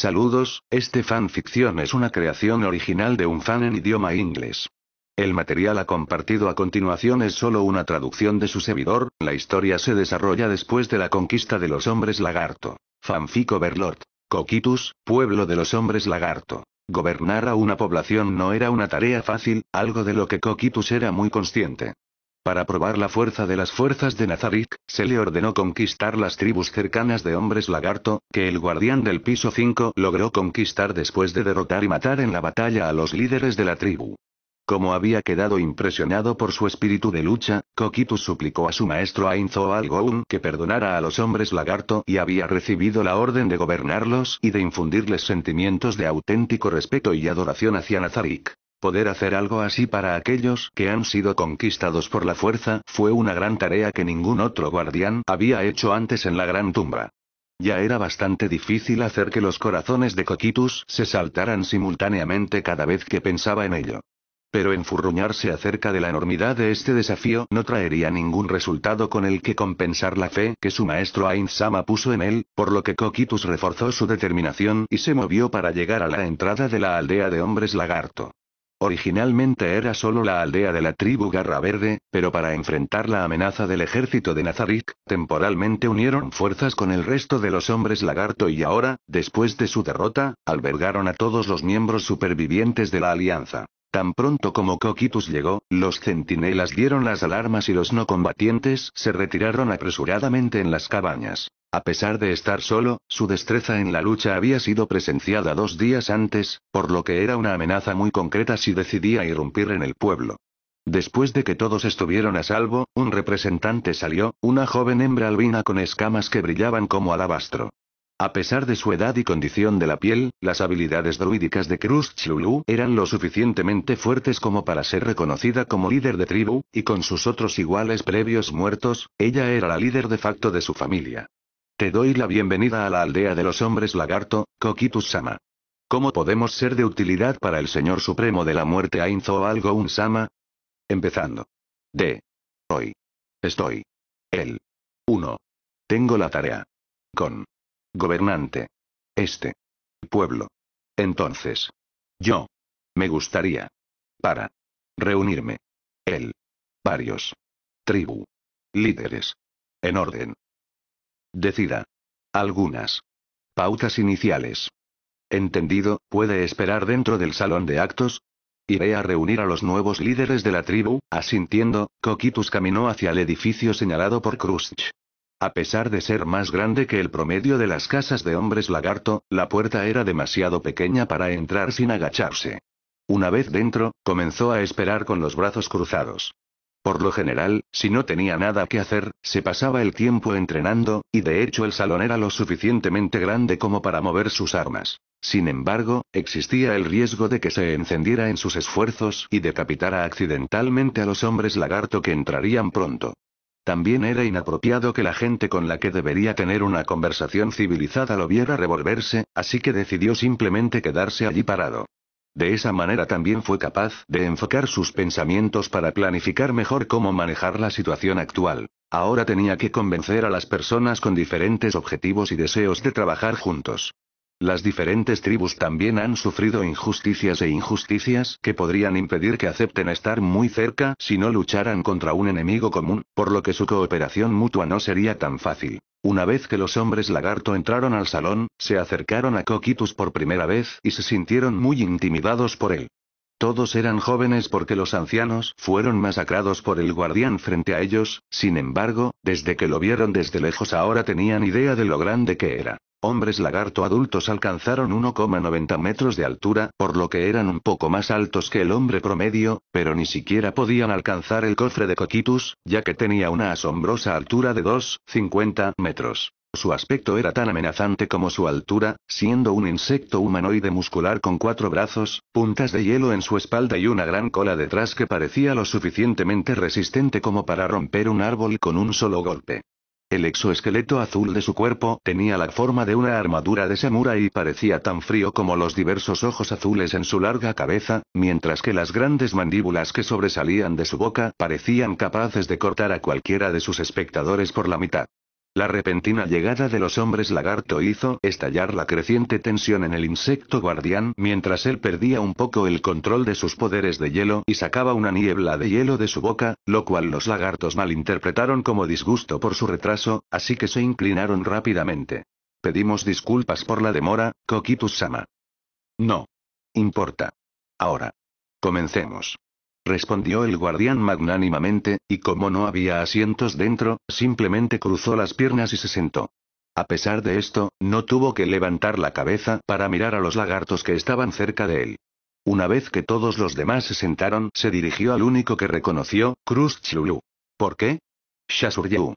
Saludos, este fanficción es una creación original de un fan en idioma inglés. El material ha compartido a continuación es solo una traducción de su servidor, la historia se desarrolla después de la conquista de los hombres lagarto. Fanfic Overlord. Coquitus, pueblo de los hombres lagarto. Gobernar a una población no era una tarea fácil, algo de lo que Coquitus era muy consciente. Para probar la fuerza de las fuerzas de Nazarick, se le ordenó conquistar las tribus cercanas de hombres lagarto, que el guardián del piso 5 logró conquistar después de derrotar y matar en la batalla a los líderes de la tribu. Como había quedado impresionado por su espíritu de lucha, Coquitus suplicó a su maestro Ainzo Goun que perdonara a los hombres lagarto y había recibido la orden de gobernarlos y de infundirles sentimientos de auténtico respeto y adoración hacia Nazarick. Poder hacer algo así para aquellos que han sido conquistados por la fuerza fue una gran tarea que ningún otro guardián había hecho antes en la gran tumba. Ya era bastante difícil hacer que los corazones de Coquitus se saltaran simultáneamente cada vez que pensaba en ello. Pero enfurruñarse acerca de la enormidad de este desafío no traería ningún resultado con el que compensar la fe que su maestro Ainsama puso en él, por lo que Coquitus reforzó su determinación y se movió para llegar a la entrada de la aldea de hombres lagarto. Originalmente era solo la aldea de la tribu Garra Verde, pero para enfrentar la amenaza del ejército de Nazarick, temporalmente unieron fuerzas con el resto de los hombres lagarto y ahora, después de su derrota, albergaron a todos los miembros supervivientes de la alianza. Tan pronto como Coquitus llegó, los centinelas dieron las alarmas y los no combatientes se retiraron apresuradamente en las cabañas. A pesar de estar solo, su destreza en la lucha había sido presenciada dos días antes, por lo que era una amenaza muy concreta si decidía irrumpir en el pueblo. Después de que todos estuvieron a salvo, un representante salió, una joven hembra albina con escamas que brillaban como alabastro. A pesar de su edad y condición de la piel, las habilidades druídicas de Cruz eran lo suficientemente fuertes como para ser reconocida como líder de tribu, y con sus otros iguales previos muertos, ella era la líder de facto de su familia. Te doy la bienvenida a la aldea de los hombres lagarto, Kokitus-sama. ¿Cómo podemos ser de utilidad para el Señor Supremo de la Muerte Ainzo o algo un sama? Empezando. De. Hoy. Estoy. El. 1. Tengo la tarea. Con. Gobernante. Este. Pueblo. Entonces. Yo. Me gustaría. Para. Reunirme. Él. Varios. Tribu. Líderes. En orden. Decida. Algunas. Pautas iniciales. Entendido, puede esperar dentro del salón de actos, Iré a reunir a los nuevos líderes de la tribu, asintiendo, Coquitus caminó hacia el edificio señalado por Krusch. A pesar de ser más grande que el promedio de las casas de hombres lagarto, la puerta era demasiado pequeña para entrar sin agacharse. Una vez dentro, comenzó a esperar con los brazos cruzados. Por lo general, si no tenía nada que hacer, se pasaba el tiempo entrenando, y de hecho el salón era lo suficientemente grande como para mover sus armas. Sin embargo, existía el riesgo de que se encendiera en sus esfuerzos y decapitara accidentalmente a los hombres lagarto que entrarían pronto. También era inapropiado que la gente con la que debería tener una conversación civilizada lo viera revolverse, así que decidió simplemente quedarse allí parado. De esa manera también fue capaz de enfocar sus pensamientos para planificar mejor cómo manejar la situación actual. Ahora tenía que convencer a las personas con diferentes objetivos y deseos de trabajar juntos. Las diferentes tribus también han sufrido injusticias e injusticias que podrían impedir que acepten estar muy cerca si no lucharan contra un enemigo común, por lo que su cooperación mutua no sería tan fácil. Una vez que los hombres lagarto entraron al salón, se acercaron a Coquitus por primera vez y se sintieron muy intimidados por él. Todos eran jóvenes porque los ancianos fueron masacrados por el guardián frente a ellos, sin embargo, desde que lo vieron desde lejos ahora tenían idea de lo grande que era. Hombres lagarto adultos alcanzaron 1,90 metros de altura, por lo que eran un poco más altos que el hombre promedio, pero ni siquiera podían alcanzar el cofre de Coquitus, ya que tenía una asombrosa altura de 2,50 metros. Su aspecto era tan amenazante como su altura, siendo un insecto humanoide muscular con cuatro brazos, puntas de hielo en su espalda y una gran cola detrás que parecía lo suficientemente resistente como para romper un árbol con un solo golpe. El exoesqueleto azul de su cuerpo tenía la forma de una armadura de samura y parecía tan frío como los diversos ojos azules en su larga cabeza, mientras que las grandes mandíbulas que sobresalían de su boca parecían capaces de cortar a cualquiera de sus espectadores por la mitad. La repentina llegada de los hombres lagarto hizo estallar la creciente tensión en el insecto guardián mientras él perdía un poco el control de sus poderes de hielo y sacaba una niebla de hielo de su boca, lo cual los lagartos malinterpretaron como disgusto por su retraso, así que se inclinaron rápidamente. Pedimos disculpas por la demora, Coquitus sama No. Importa. Ahora. Comencemos respondió el guardián magnánimamente, y como no había asientos dentro, simplemente cruzó las piernas y se sentó. A pesar de esto, no tuvo que levantar la cabeza para mirar a los lagartos que estaban cerca de él. Una vez que todos los demás se sentaron, se dirigió al único que reconoció, Cruz Chilulu. ¿Por qué? Shasuryu.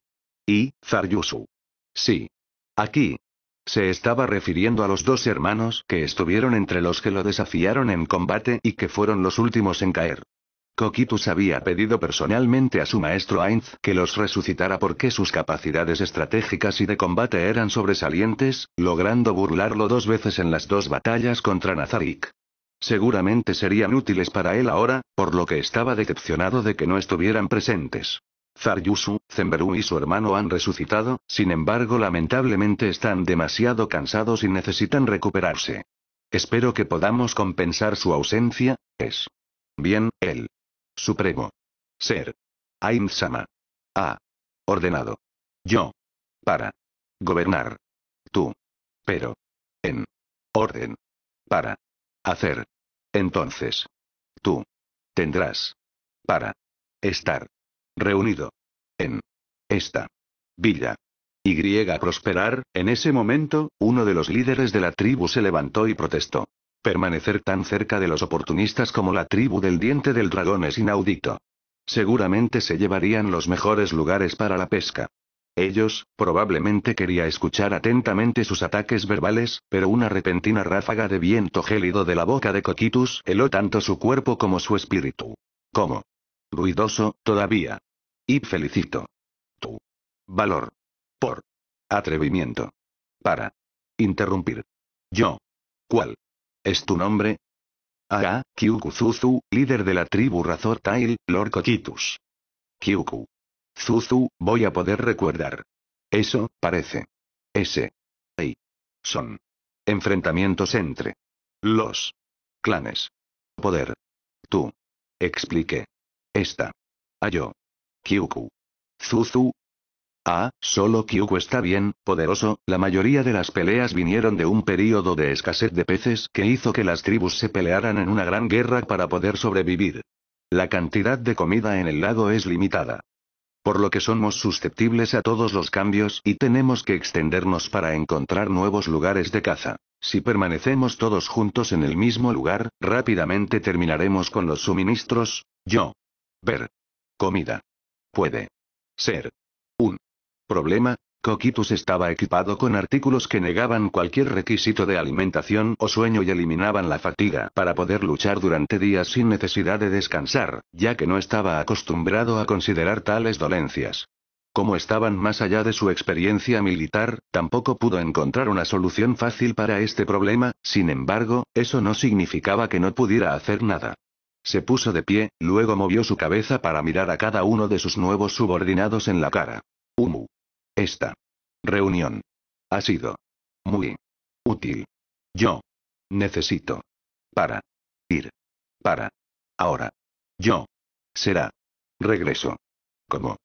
Y, Zaryusu. Sí. Aquí. Se estaba refiriendo a los dos hermanos que estuvieron entre los que lo desafiaron en combate y que fueron los últimos en caer. Kokitus había pedido personalmente a su maestro Ainz que los resucitara porque sus capacidades estratégicas y de combate eran sobresalientes, logrando burlarlo dos veces en las dos batallas contra Nazarik. Seguramente serían útiles para él ahora, por lo que estaba decepcionado de que no estuvieran presentes. Zaryusu, Zemberu y su hermano han resucitado, sin embargo lamentablemente están demasiado cansados y necesitan recuperarse. Espero que podamos compensar su ausencia, es. Bien, él. Supremo. Ser. Ainsama. A. Ordenado. Yo. Para. Gobernar. Tú. Pero. En. Orden. Para. Hacer. Entonces. Tú. Tendrás. Para. Estar. Reunido. En. Esta. Villa. Y prosperar, en ese momento, uno de los líderes de la tribu se levantó y protestó. Permanecer tan cerca de los oportunistas como la tribu del diente del dragón es inaudito. Seguramente se llevarían los mejores lugares para la pesca. Ellos, probablemente quería escuchar atentamente sus ataques verbales, pero una repentina ráfaga de viento gélido de la boca de Coquitus heló tanto su cuerpo como su espíritu. ¿Cómo? Ruidoso, todavía. Y felicito. Tu. Valor. Por. Atrevimiento. Para. Interrumpir. Yo. ¿Cuál? ¿Es tu nombre? Ah, Kyuku líder de la tribu Razor Tail, Lord Kokitus. Kyuku. Zuzu, voy a poder recordar. Eso, parece. Ese. Ahí. Son. Enfrentamientos entre. Los. Clanes. Poder. Tú. Explique. Esta. Ayo. Ah, Kyuku. Zuzu, Ah, solo Kyuko está bien, poderoso, la mayoría de las peleas vinieron de un período de escasez de peces que hizo que las tribus se pelearan en una gran guerra para poder sobrevivir. La cantidad de comida en el lago es limitada. Por lo que somos susceptibles a todos los cambios y tenemos que extendernos para encontrar nuevos lugares de caza. Si permanecemos todos juntos en el mismo lugar, rápidamente terminaremos con los suministros. Yo. Ver. Comida. Puede. Ser. Problema, Coquitus estaba equipado con artículos que negaban cualquier requisito de alimentación o sueño y eliminaban la fatiga para poder luchar durante días sin necesidad de descansar, ya que no estaba acostumbrado a considerar tales dolencias. Como estaban más allá de su experiencia militar, tampoco pudo encontrar una solución fácil para este problema, sin embargo, eso no significaba que no pudiera hacer nada. Se puso de pie, luego movió su cabeza para mirar a cada uno de sus nuevos subordinados en la cara. Esta reunión ha sido muy útil. Yo necesito para ir para ahora. Yo será regreso como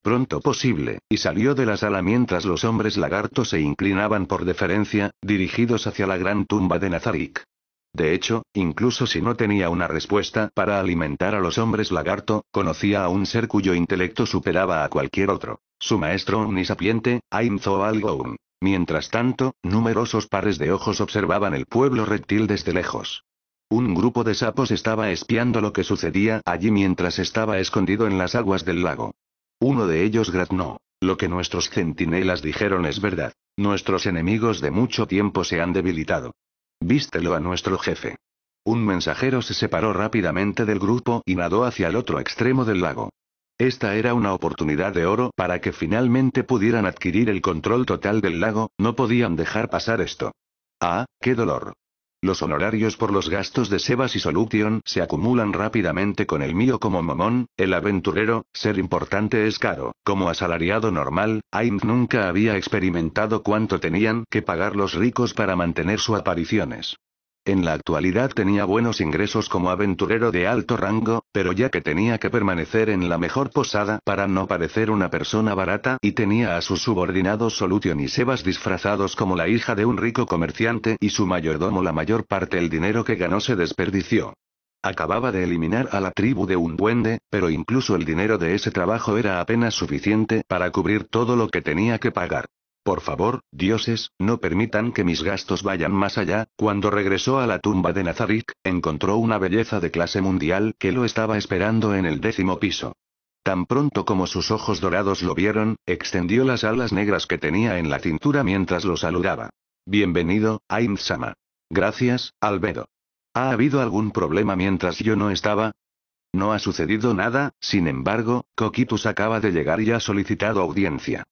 pronto posible, y salió de la sala mientras los hombres lagartos se inclinaban por deferencia, dirigidos hacia la gran tumba de Nazarick. De hecho, incluso si no tenía una respuesta para alimentar a los hombres lagarto, conocía a un ser cuyo intelecto superaba a cualquier otro. Su maestro omnisapiente, Ainzo Algoun. Mientras tanto, numerosos pares de ojos observaban el pueblo reptil desde lejos. Un grupo de sapos estaba espiando lo que sucedía allí mientras estaba escondido en las aguas del lago. Uno de ellos graznó. Lo que nuestros centinelas dijeron es verdad. Nuestros enemigos de mucho tiempo se han debilitado. Vístelo a nuestro jefe. Un mensajero se separó rápidamente del grupo y nadó hacia el otro extremo del lago. Esta era una oportunidad de oro para que finalmente pudieran adquirir el control total del lago, no podían dejar pasar esto. Ah, qué dolor. Los honorarios por los gastos de Sebas y Solution se acumulan rápidamente con el mío como momón, el aventurero, ser importante es caro. Como asalariado normal, Ainz nunca había experimentado cuánto tenían que pagar los ricos para mantener sus apariciones. En la actualidad tenía buenos ingresos como aventurero de alto rango, pero ya que tenía que permanecer en la mejor posada para no parecer una persona barata y tenía a sus subordinados Solution y Sebas disfrazados como la hija de un rico comerciante y su mayordomo la mayor parte del dinero que ganó se desperdició. Acababa de eliminar a la tribu de un duende, pero incluso el dinero de ese trabajo era apenas suficiente para cubrir todo lo que tenía que pagar. Por favor, dioses, no permitan que mis gastos vayan más allá. Cuando regresó a la tumba de Nazarick, encontró una belleza de clase mundial que lo estaba esperando en el décimo piso. Tan pronto como sus ojos dorados lo vieron, extendió las alas negras que tenía en la cintura mientras lo saludaba. Bienvenido, Ainzama. Gracias, Albedo. ¿Ha habido algún problema mientras yo no estaba? No ha sucedido nada, sin embargo, Coquitus acaba de llegar y ha solicitado audiencia.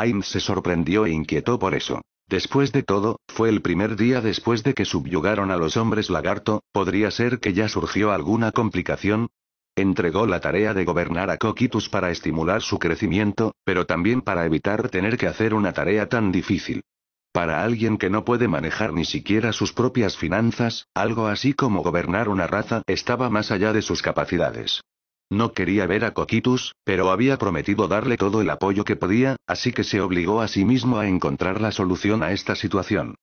Ains se sorprendió e inquietó por eso. Después de todo, fue el primer día después de que subyugaron a los hombres lagarto, ¿podría ser que ya surgió alguna complicación? Entregó la tarea de gobernar a Coquitus para estimular su crecimiento, pero también para evitar tener que hacer una tarea tan difícil. Para alguien que no puede manejar ni siquiera sus propias finanzas, algo así como gobernar una raza estaba más allá de sus capacidades. No quería ver a Coquitus, pero había prometido darle todo el apoyo que podía, así que se obligó a sí mismo a encontrar la solución a esta situación.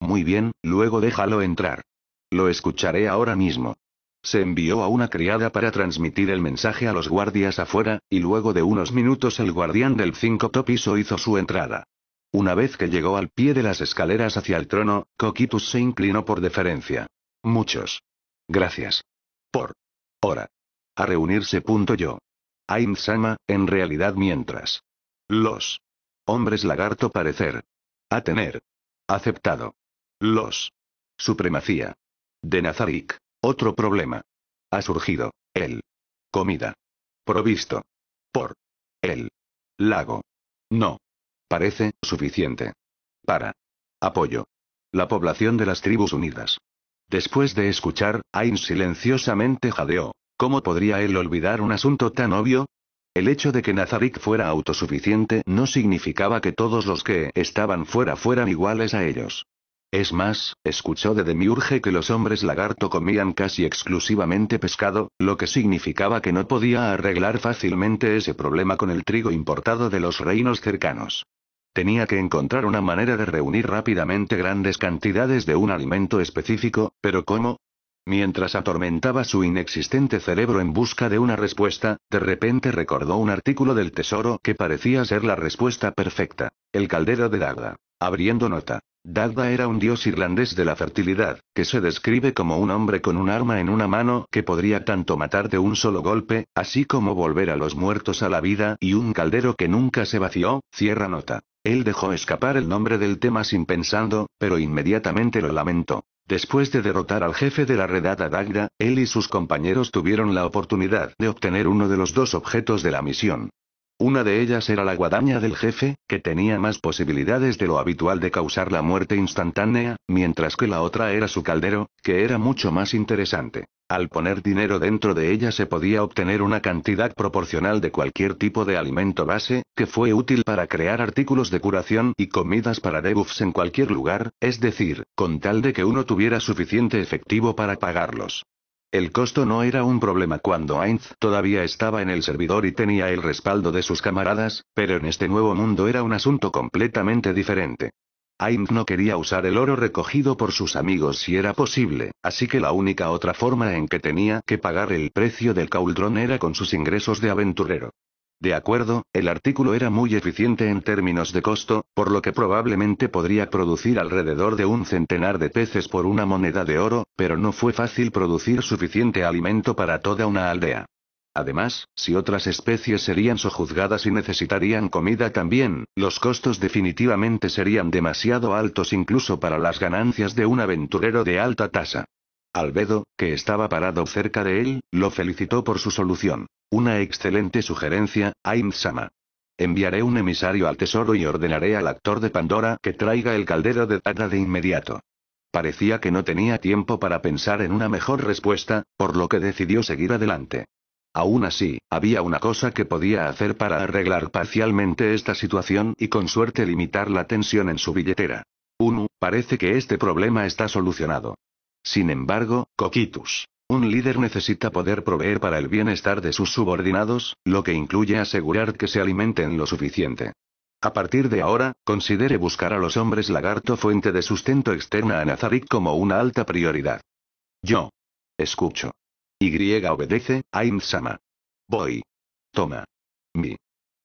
Muy bien, luego déjalo entrar. Lo escucharé ahora mismo. Se envió a una criada para transmitir el mensaje a los guardias afuera, y luego de unos minutos el guardián del cinco piso hizo su entrada. Una vez que llegó al pie de las escaleras hacia el trono, Coquitus se inclinó por deferencia. Muchos. Gracias. Por. Hora. A reunirse. punto Yo. Ain sama en realidad mientras. Los. Hombres lagarto parecer. A tener. Aceptado. Los. Supremacía. De Nazarick. Otro problema. Ha surgido. El. Comida. Provisto. Por. El. Lago. No. Parece suficiente. Para. Apoyo. La población de las tribus unidas. Después de escuchar, Ain silenciosamente jadeó. ¿Cómo podría él olvidar un asunto tan obvio? El hecho de que Nazarick fuera autosuficiente no significaba que todos los que estaban fuera fueran iguales a ellos. Es más, escuchó de Demiurge que los hombres lagarto comían casi exclusivamente pescado, lo que significaba que no podía arreglar fácilmente ese problema con el trigo importado de los reinos cercanos. Tenía que encontrar una manera de reunir rápidamente grandes cantidades de un alimento específico, pero ¿cómo? Mientras atormentaba su inexistente cerebro en busca de una respuesta, de repente recordó un artículo del Tesoro que parecía ser la respuesta perfecta. El caldero de Dagda. Abriendo nota. Dagda era un dios irlandés de la fertilidad, que se describe como un hombre con un arma en una mano que podría tanto matar de un solo golpe, así como volver a los muertos a la vida y un caldero que nunca se vació, cierra nota. Él dejó escapar el nombre del tema sin pensando, pero inmediatamente lo lamentó. Después de derrotar al jefe de la redada Dagda, él y sus compañeros tuvieron la oportunidad de obtener uno de los dos objetos de la misión. Una de ellas era la guadaña del jefe, que tenía más posibilidades de lo habitual de causar la muerte instantánea, mientras que la otra era su caldero, que era mucho más interesante. Al poner dinero dentro de ella se podía obtener una cantidad proporcional de cualquier tipo de alimento base, que fue útil para crear artículos de curación y comidas para debuffs en cualquier lugar, es decir, con tal de que uno tuviera suficiente efectivo para pagarlos. El costo no era un problema cuando Ainz todavía estaba en el servidor y tenía el respaldo de sus camaradas, pero en este nuevo mundo era un asunto completamente diferente. Ainz no quería usar el oro recogido por sus amigos si era posible, así que la única otra forma en que tenía que pagar el precio del cauldrón era con sus ingresos de aventurero. De acuerdo, el artículo era muy eficiente en términos de costo, por lo que probablemente podría producir alrededor de un centenar de peces por una moneda de oro, pero no fue fácil producir suficiente alimento para toda una aldea. Además, si otras especies serían sojuzgadas y necesitarían comida también, los costos definitivamente serían demasiado altos incluso para las ganancias de un aventurero de alta tasa. Albedo, que estaba parado cerca de él, lo felicitó por su solución. Una excelente sugerencia, Aimsama. Enviaré un emisario al tesoro y ordenaré al actor de Pandora que traiga el caldero de Tada de inmediato. Parecía que no tenía tiempo para pensar en una mejor respuesta, por lo que decidió seguir adelante. Aún así, había una cosa que podía hacer para arreglar parcialmente esta situación y con suerte limitar la tensión en su billetera. Uno, parece que este problema está solucionado. Sin embargo, Coquitus. Un líder necesita poder proveer para el bienestar de sus subordinados, lo que incluye asegurar que se alimenten lo suficiente. A partir de ahora, considere buscar a los hombres lagarto fuente de sustento externa a Nazarick como una alta prioridad. Yo. Escucho. Y obedece, I'm sama Voy. Toma. Mi.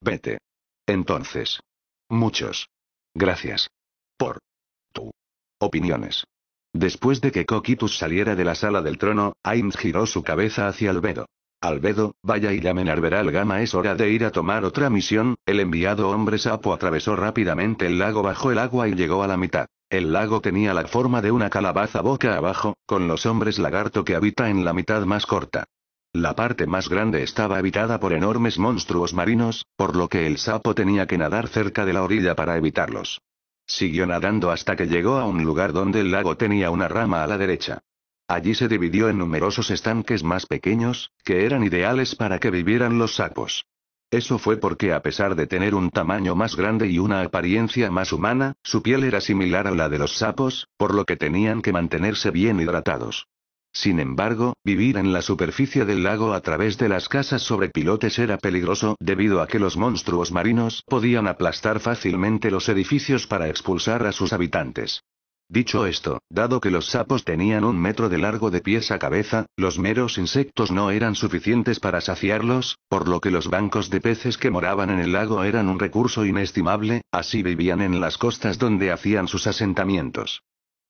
Vete. Entonces. Muchos. Gracias. Por. Tu. Opiniones. Después de que Coquitus saliera de la sala del trono, Ainz giró su cabeza hacia Albedo. Albedo, vaya y llamen al Gama, es hora de ir a tomar otra misión. El enviado hombre sapo atravesó rápidamente el lago bajo el agua y llegó a la mitad. El lago tenía la forma de una calabaza boca abajo, con los hombres lagarto que habita en la mitad más corta. La parte más grande estaba habitada por enormes monstruos marinos, por lo que el sapo tenía que nadar cerca de la orilla para evitarlos. Siguió nadando hasta que llegó a un lugar donde el lago tenía una rama a la derecha. Allí se dividió en numerosos estanques más pequeños, que eran ideales para que vivieran los sapos. Eso fue porque a pesar de tener un tamaño más grande y una apariencia más humana, su piel era similar a la de los sapos, por lo que tenían que mantenerse bien hidratados. Sin embargo, vivir en la superficie del lago a través de las casas sobre pilotes era peligroso debido a que los monstruos marinos podían aplastar fácilmente los edificios para expulsar a sus habitantes. Dicho esto, dado que los sapos tenían un metro de largo de pies a cabeza, los meros insectos no eran suficientes para saciarlos, por lo que los bancos de peces que moraban en el lago eran un recurso inestimable, así vivían en las costas donde hacían sus asentamientos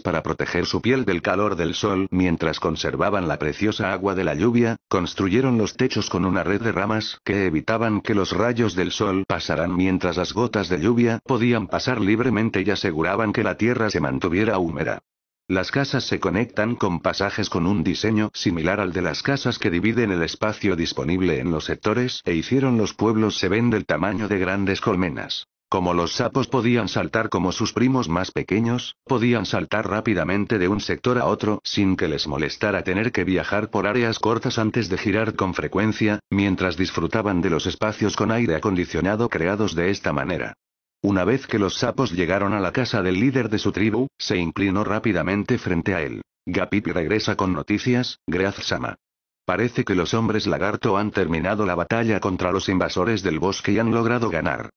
para proteger su piel del calor del sol mientras conservaban la preciosa agua de la lluvia, construyeron los techos con una red de ramas que evitaban que los rayos del sol pasaran mientras las gotas de lluvia podían pasar libremente y aseguraban que la tierra se mantuviera húmeda. Las casas se conectan con pasajes con un diseño similar al de las casas que dividen el espacio disponible en los sectores e hicieron los pueblos se ven del tamaño de grandes colmenas. Como los sapos podían saltar como sus primos más pequeños, podían saltar rápidamente de un sector a otro sin que les molestara tener que viajar por áreas cortas antes de girar con frecuencia, mientras disfrutaban de los espacios con aire acondicionado creados de esta manera. Una vez que los sapos llegaron a la casa del líder de su tribu, se inclinó rápidamente frente a él. Gapipi regresa con noticias, Graz-sama. Parece que los hombres lagarto han terminado la batalla contra los invasores del bosque y han logrado ganar.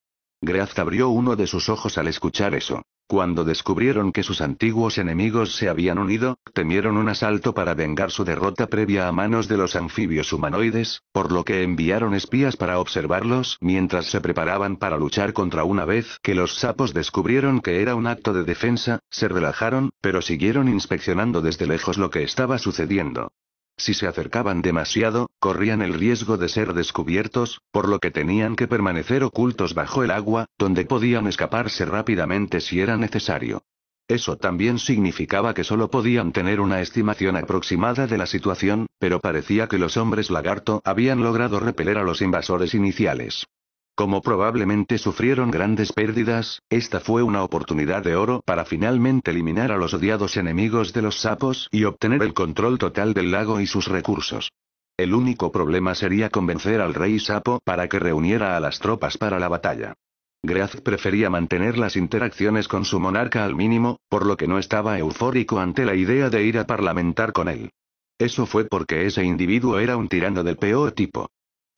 Graft abrió uno de sus ojos al escuchar eso. Cuando descubrieron que sus antiguos enemigos se habían unido, temieron un asalto para vengar su derrota previa a manos de los anfibios humanoides, por lo que enviaron espías para observarlos mientras se preparaban para luchar contra una vez que los sapos descubrieron que era un acto de defensa, se relajaron, pero siguieron inspeccionando desde lejos lo que estaba sucediendo. Si se acercaban demasiado, corrían el riesgo de ser descubiertos, por lo que tenían que permanecer ocultos bajo el agua, donde podían escaparse rápidamente si era necesario. Eso también significaba que solo podían tener una estimación aproximada de la situación, pero parecía que los hombres lagarto habían logrado repeler a los invasores iniciales. Como probablemente sufrieron grandes pérdidas, esta fue una oportunidad de oro para finalmente eliminar a los odiados enemigos de los sapos y obtener el control total del lago y sus recursos. El único problema sería convencer al rey sapo para que reuniera a las tropas para la batalla. Greath prefería mantener las interacciones con su monarca al mínimo, por lo que no estaba eufórico ante la idea de ir a parlamentar con él. Eso fue porque ese individuo era un tirano del peor tipo.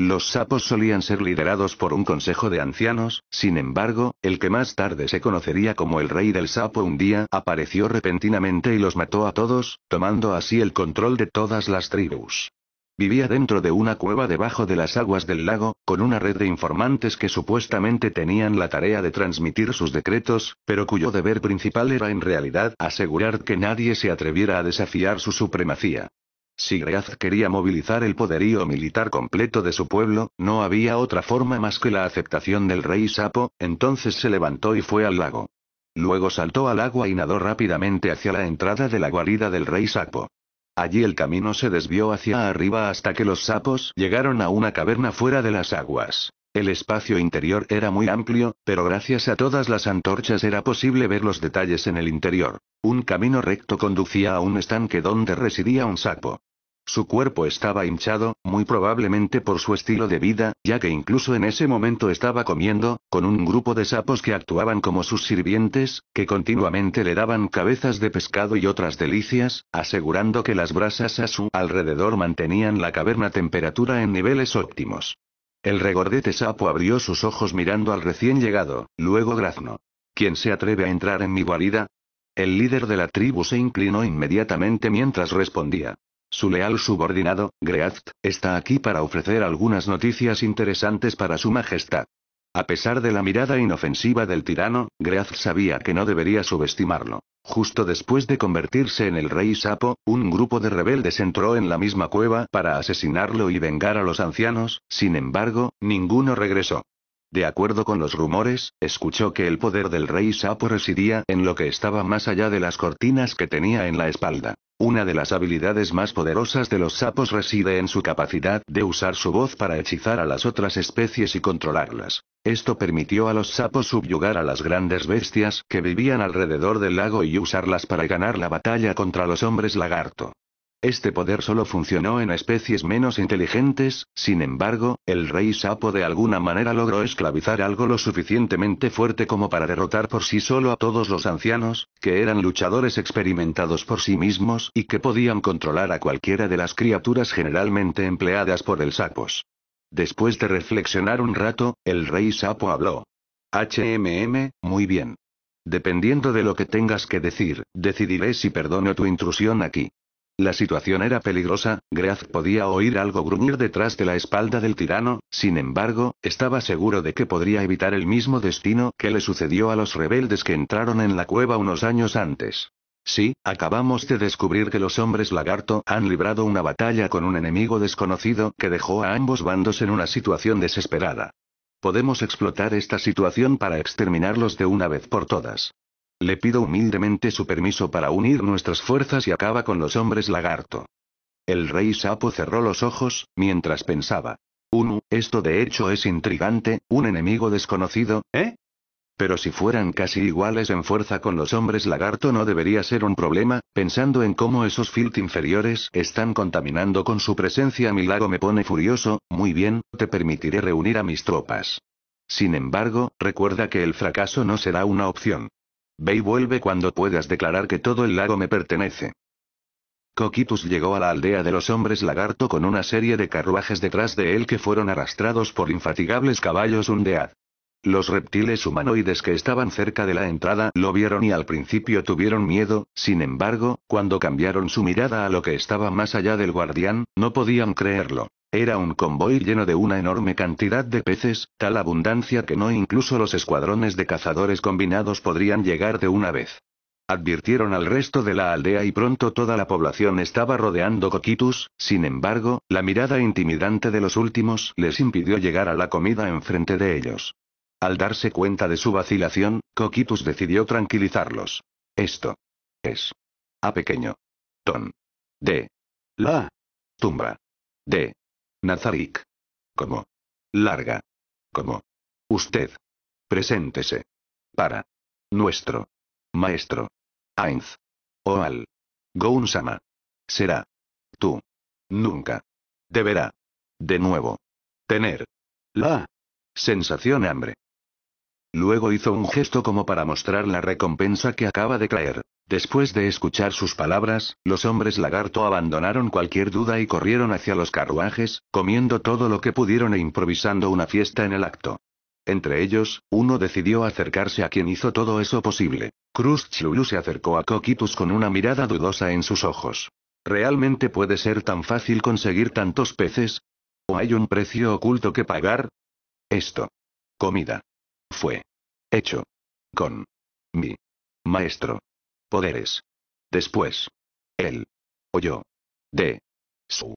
Los sapos solían ser liderados por un consejo de ancianos, sin embargo, el que más tarde se conocería como el rey del sapo un día apareció repentinamente y los mató a todos, tomando así el control de todas las tribus. Vivía dentro de una cueva debajo de las aguas del lago, con una red de informantes que supuestamente tenían la tarea de transmitir sus decretos, pero cuyo deber principal era en realidad asegurar que nadie se atreviera a desafiar su supremacía. Si Greaz quería movilizar el poderío militar completo de su pueblo, no había otra forma más que la aceptación del rey Sapo, entonces se levantó y fue al lago. Luego saltó al agua y nadó rápidamente hacia la entrada de la guarida del rey Sapo. Allí el camino se desvió hacia arriba hasta que los sapos llegaron a una caverna fuera de las aguas. El espacio interior era muy amplio, pero gracias a todas las antorchas era posible ver los detalles en el interior. Un camino recto conducía a un estanque donde residía un sapo. Su cuerpo estaba hinchado, muy probablemente por su estilo de vida, ya que incluso en ese momento estaba comiendo, con un grupo de sapos que actuaban como sus sirvientes, que continuamente le daban cabezas de pescado y otras delicias, asegurando que las brasas a su alrededor mantenían la caverna temperatura en niveles óptimos. El regordete sapo abrió sus ojos mirando al recién llegado, luego grazno. ¿Quién se atreve a entrar en mi guarida? El líder de la tribu se inclinó inmediatamente mientras respondía. Su leal subordinado, Greaft, está aquí para ofrecer algunas noticias interesantes para su majestad. A pesar de la mirada inofensiva del tirano, Greath sabía que no debería subestimarlo. Justo después de convertirse en el rey sapo, un grupo de rebeldes entró en la misma cueva para asesinarlo y vengar a los ancianos, sin embargo, ninguno regresó. De acuerdo con los rumores, escuchó que el poder del rey sapo residía en lo que estaba más allá de las cortinas que tenía en la espalda. Una de las habilidades más poderosas de los sapos reside en su capacidad de usar su voz para hechizar a las otras especies y controlarlas. Esto permitió a los sapos subyugar a las grandes bestias que vivían alrededor del lago y usarlas para ganar la batalla contra los hombres lagarto. Este poder solo funcionó en especies menos inteligentes, sin embargo, el rey sapo de alguna manera logró esclavizar algo lo suficientemente fuerte como para derrotar por sí solo a todos los ancianos, que eran luchadores experimentados por sí mismos y que podían controlar a cualquiera de las criaturas generalmente empleadas por el sapos. Después de reflexionar un rato, el rey sapo habló. HMM, muy bien. Dependiendo de lo que tengas que decir, decidiré si perdono tu intrusión aquí. La situación era peligrosa, Greaz podía oír algo gruñir detrás de la espalda del tirano, sin embargo, estaba seguro de que podría evitar el mismo destino que le sucedió a los rebeldes que entraron en la cueva unos años antes. Sí, acabamos de descubrir que los hombres lagarto han librado una batalla con un enemigo desconocido que dejó a ambos bandos en una situación desesperada. Podemos explotar esta situación para exterminarlos de una vez por todas. Le pido humildemente su permiso para unir nuestras fuerzas y acaba con los hombres lagarto. El rey sapo cerró los ojos, mientras pensaba. Uno, esto de hecho es intrigante, un enemigo desconocido, ¿eh? Pero si fueran casi iguales en fuerza con los hombres lagarto no debería ser un problema, pensando en cómo esos filt inferiores están contaminando con su presencia mi lago me pone furioso, muy bien, te permitiré reunir a mis tropas. Sin embargo, recuerda que el fracaso no será una opción. Ve y vuelve cuando puedas declarar que todo el lago me pertenece. Coquitus llegó a la aldea de los hombres lagarto con una serie de carruajes detrás de él que fueron arrastrados por infatigables caballos undead. Los reptiles humanoides que estaban cerca de la entrada lo vieron y al principio tuvieron miedo, sin embargo, cuando cambiaron su mirada a lo que estaba más allá del guardián, no podían creerlo. Era un convoy lleno de una enorme cantidad de peces, tal abundancia que no incluso los escuadrones de cazadores combinados podrían llegar de una vez. Advirtieron al resto de la aldea y pronto toda la población estaba rodeando Coquitus, sin embargo, la mirada intimidante de los últimos les impidió llegar a la comida enfrente de ellos. Al darse cuenta de su vacilación, Coquitus decidió tranquilizarlos. Esto es a pequeño. Ton. De. La. Tumba. De. Nazarik. Como. Larga. Como. Usted. Preséntese. Para. Nuestro. Maestro. Ainz. Oal. Gounsama. Será. Tú. Nunca. Deberá. De nuevo. Tener. La. Sensación hambre. Luego hizo un gesto como para mostrar la recompensa que acaba de caer. Después de escuchar sus palabras, los hombres lagarto abandonaron cualquier duda y corrieron hacia los carruajes, comiendo todo lo que pudieron e improvisando una fiesta en el acto. Entre ellos, uno decidió acercarse a quien hizo todo eso posible. Cruz Chulu se acercó a Coquitus con una mirada dudosa en sus ojos. ¿Realmente puede ser tan fácil conseguir tantos peces? ¿O hay un precio oculto que pagar? Esto. Comida. Fue. Hecho. Con. Mi. Maestro. Poderes. Después. Él. O yo. De. Su.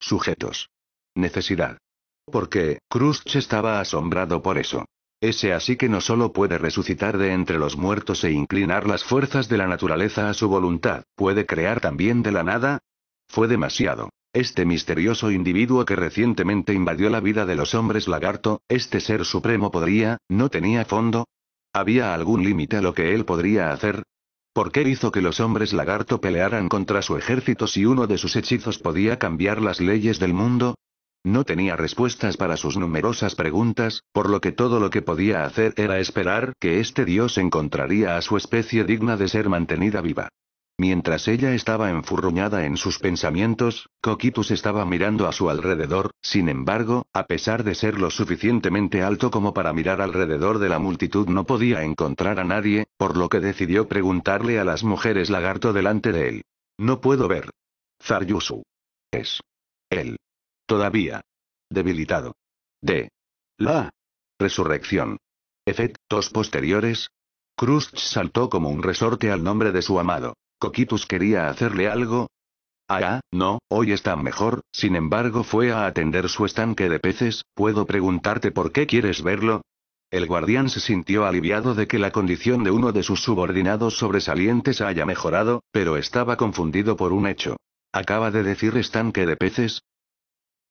Sujetos. Necesidad. Porque, Krusch estaba asombrado por eso. Ese así que no solo puede resucitar de entre los muertos e inclinar las fuerzas de la naturaleza a su voluntad, puede crear también de la nada. Fue demasiado. Este misterioso individuo que recientemente invadió la vida de los hombres lagarto, este ser supremo podría, no tenía fondo. ¿Había algún límite a lo que él podría hacer? ¿Por qué hizo que los hombres lagarto pelearan contra su ejército si uno de sus hechizos podía cambiar las leyes del mundo? No tenía respuestas para sus numerosas preguntas, por lo que todo lo que podía hacer era esperar que este dios encontraría a su especie digna de ser mantenida viva. Mientras ella estaba enfurruñada en sus pensamientos, Coquitus estaba mirando a su alrededor, sin embargo, a pesar de ser lo suficientemente alto como para mirar alrededor de la multitud no podía encontrar a nadie, por lo que decidió preguntarle a las mujeres lagarto delante de él. No puedo ver. Zaryusu. Es. Él. Todavía. Debilitado. De. La. Resurrección. Efectos posteriores. Krust saltó como un resorte al nombre de su amado. Coquitus quería hacerle algo, Ah, no, hoy está mejor, sin embargo fue a atender su estanque de peces, ¿puedo preguntarte por qué quieres verlo? El guardián se sintió aliviado de que la condición de uno de sus subordinados sobresalientes haya mejorado, pero estaba confundido por un hecho. ¿Acaba de decir estanque de peces?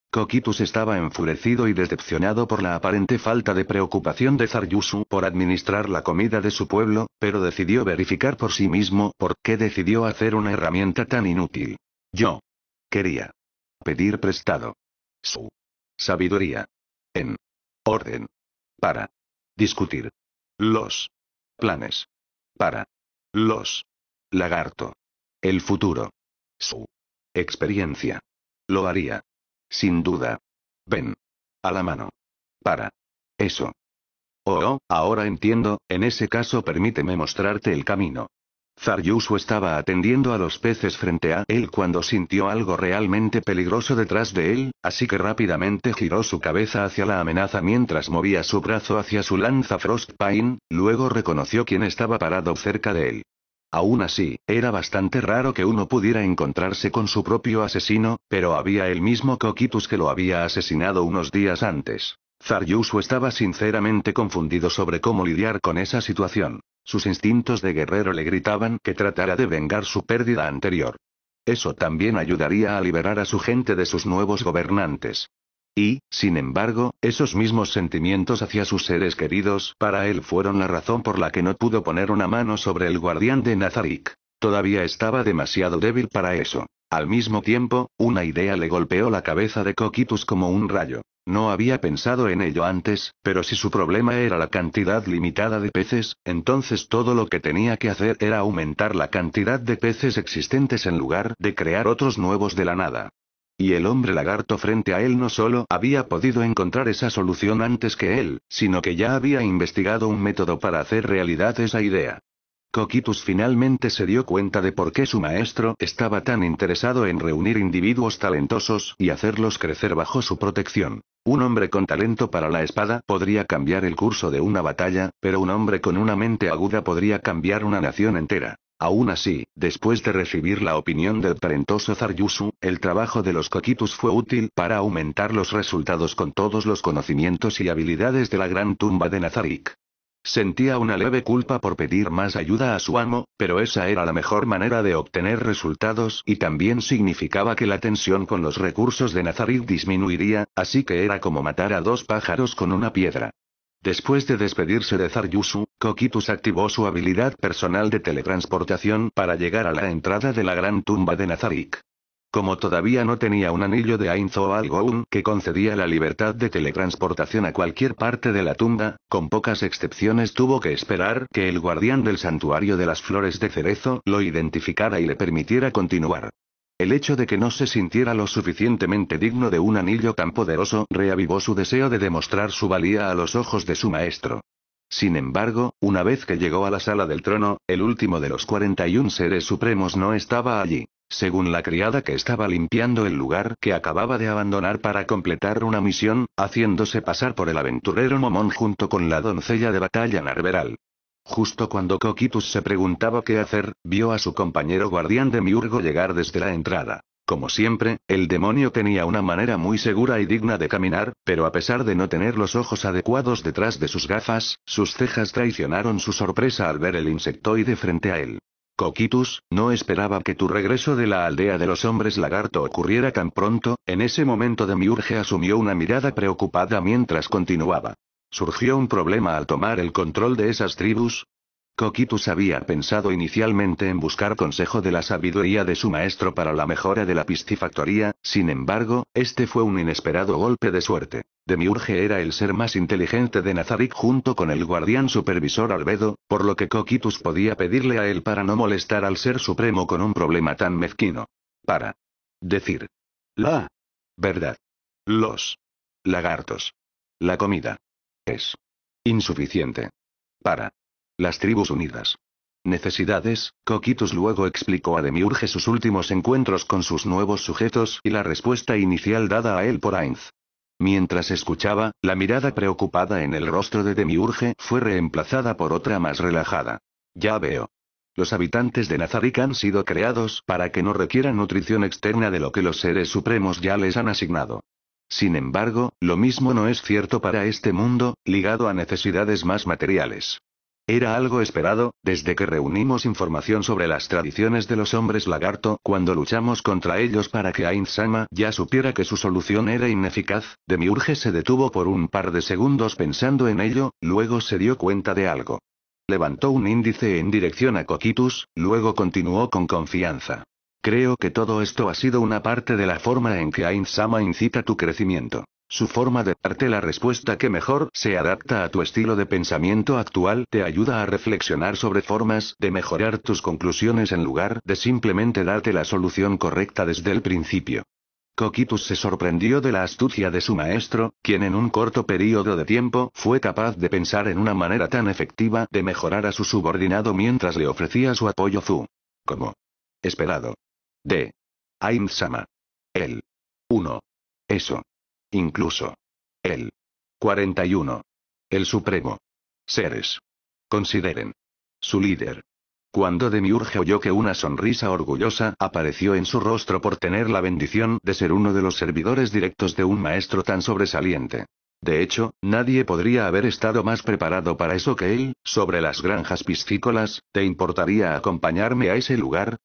Coquitus estaba enfurecido y decepcionado por la aparente falta de preocupación de Zaryusu por administrar la comida de su pueblo, pero decidió verificar por sí mismo por qué decidió hacer una herramienta tan inútil. Yo. Quería. Pedir prestado. Su. Sabiduría. En. Orden. Para. Discutir. Los. Planes. Para. Los. Lagarto. El futuro. Su. Experiencia. Lo haría. Sin duda. Ven. A la mano. Para. Eso. Oh, oh, ahora entiendo, en ese caso permíteme mostrarte el camino. Zaryusu estaba atendiendo a los peces frente a él cuando sintió algo realmente peligroso detrás de él, así que rápidamente giró su cabeza hacia la amenaza mientras movía su brazo hacia su lanza Frostpine, luego reconoció quien estaba parado cerca de él. Aún así, era bastante raro que uno pudiera encontrarse con su propio asesino, pero había el mismo Coquitus que lo había asesinado unos días antes. Zaryusu estaba sinceramente confundido sobre cómo lidiar con esa situación. Sus instintos de guerrero le gritaban que tratara de vengar su pérdida anterior. Eso también ayudaría a liberar a su gente de sus nuevos gobernantes. Y, sin embargo, esos mismos sentimientos hacia sus seres queridos para él fueron la razón por la que no pudo poner una mano sobre el guardián de Nazarick. Todavía estaba demasiado débil para eso. Al mismo tiempo, una idea le golpeó la cabeza de Coquitus como un rayo. No había pensado en ello antes, pero si su problema era la cantidad limitada de peces, entonces todo lo que tenía que hacer era aumentar la cantidad de peces existentes en lugar de crear otros nuevos de la nada. Y el hombre lagarto frente a él no solo había podido encontrar esa solución antes que él, sino que ya había investigado un método para hacer realidad esa idea. Coquitus finalmente se dio cuenta de por qué su maestro estaba tan interesado en reunir individuos talentosos y hacerlos crecer bajo su protección. Un hombre con talento para la espada podría cambiar el curso de una batalla, pero un hombre con una mente aguda podría cambiar una nación entera. Aún así, después de recibir la opinión del talentoso Zaryusu, el trabajo de los Coquitus fue útil para aumentar los resultados con todos los conocimientos y habilidades de la gran tumba de Nazarick. Sentía una leve culpa por pedir más ayuda a su amo, pero esa era la mejor manera de obtener resultados y también significaba que la tensión con los recursos de Nazarick disminuiría, así que era como matar a dos pájaros con una piedra. Después de despedirse de Zaryusu, Kokitus activó su habilidad personal de teletransportación para llegar a la entrada de la gran tumba de Nazarick. Como todavía no tenía un anillo de Ainzo o algo que concedía la libertad de teletransportación a cualquier parte de la tumba, con pocas excepciones tuvo que esperar que el guardián del santuario de las flores de cerezo lo identificara y le permitiera continuar. El hecho de que no se sintiera lo suficientemente digno de un anillo tan poderoso reavivó su deseo de demostrar su valía a los ojos de su maestro. Sin embargo, una vez que llegó a la sala del trono, el último de los 41 seres supremos no estaba allí. Según la criada que estaba limpiando el lugar que acababa de abandonar para completar una misión, haciéndose pasar por el aventurero Momón junto con la doncella de batalla Narveral. Justo cuando Coquitus se preguntaba qué hacer, vio a su compañero guardián de Miurgo llegar desde la entrada. Como siempre, el demonio tenía una manera muy segura y digna de caminar, pero a pesar de no tener los ojos adecuados detrás de sus gafas, sus cejas traicionaron su sorpresa al ver el insectoide frente a él. Coquitus, no esperaba que tu regreso de la aldea de los hombres lagarto ocurriera tan pronto, en ese momento de Miurge asumió una mirada preocupada mientras continuaba. Surgió un problema al tomar el control de esas tribus. Coquitus había pensado inicialmente en buscar consejo de la sabiduría de su maestro para la mejora de la piscifactoría, sin embargo, este fue un inesperado golpe de suerte. Demiurge era el ser más inteligente de Nazarick junto con el guardián supervisor Albedo, por lo que Coquitus podía pedirle a él para no molestar al ser supremo con un problema tan mezquino. Para decir la verdad. Los lagartos. La comida. Es insuficiente. Para las tribus unidas. Necesidades, Coquitus luego explicó a Demiurge sus últimos encuentros con sus nuevos sujetos y la respuesta inicial dada a él por Ainz. Mientras escuchaba, la mirada preocupada en el rostro de Demiurge fue reemplazada por otra más relajada. Ya veo. Los habitantes de Nazarick han sido creados para que no requieran nutrición externa de lo que los seres supremos ya les han asignado. Sin embargo, lo mismo no es cierto para este mundo, ligado a necesidades más materiales. Era algo esperado, desde que reunimos información sobre las tradiciones de los hombres lagarto cuando luchamos contra ellos para que Ainsama ya supiera que su solución era ineficaz, Demiurge se detuvo por un par de segundos pensando en ello, luego se dio cuenta de algo. Levantó un índice en dirección a Coquitus, luego continuó con confianza. Creo que todo esto ha sido una parte de la forma en que Ain-sama incita tu crecimiento. Su forma de darte la respuesta que mejor se adapta a tu estilo de pensamiento actual te ayuda a reflexionar sobre formas de mejorar tus conclusiones en lugar de simplemente darte la solución correcta desde el principio. Coquitus se sorprendió de la astucia de su maestro, quien en un corto periodo de tiempo fue capaz de pensar en una manera tan efectiva de mejorar a su subordinado mientras le ofrecía su apoyo Zu. Como esperado. De. Ainsama. El. 1. Eso. Incluso. El. 41. El Supremo. Seres. Consideren. Su líder. Cuando Demiurge oyó que una sonrisa orgullosa apareció en su rostro por tener la bendición de ser uno de los servidores directos de un maestro tan sobresaliente. De hecho, nadie podría haber estado más preparado para eso que él, sobre las granjas piscícolas, ¿te importaría acompañarme a ese lugar?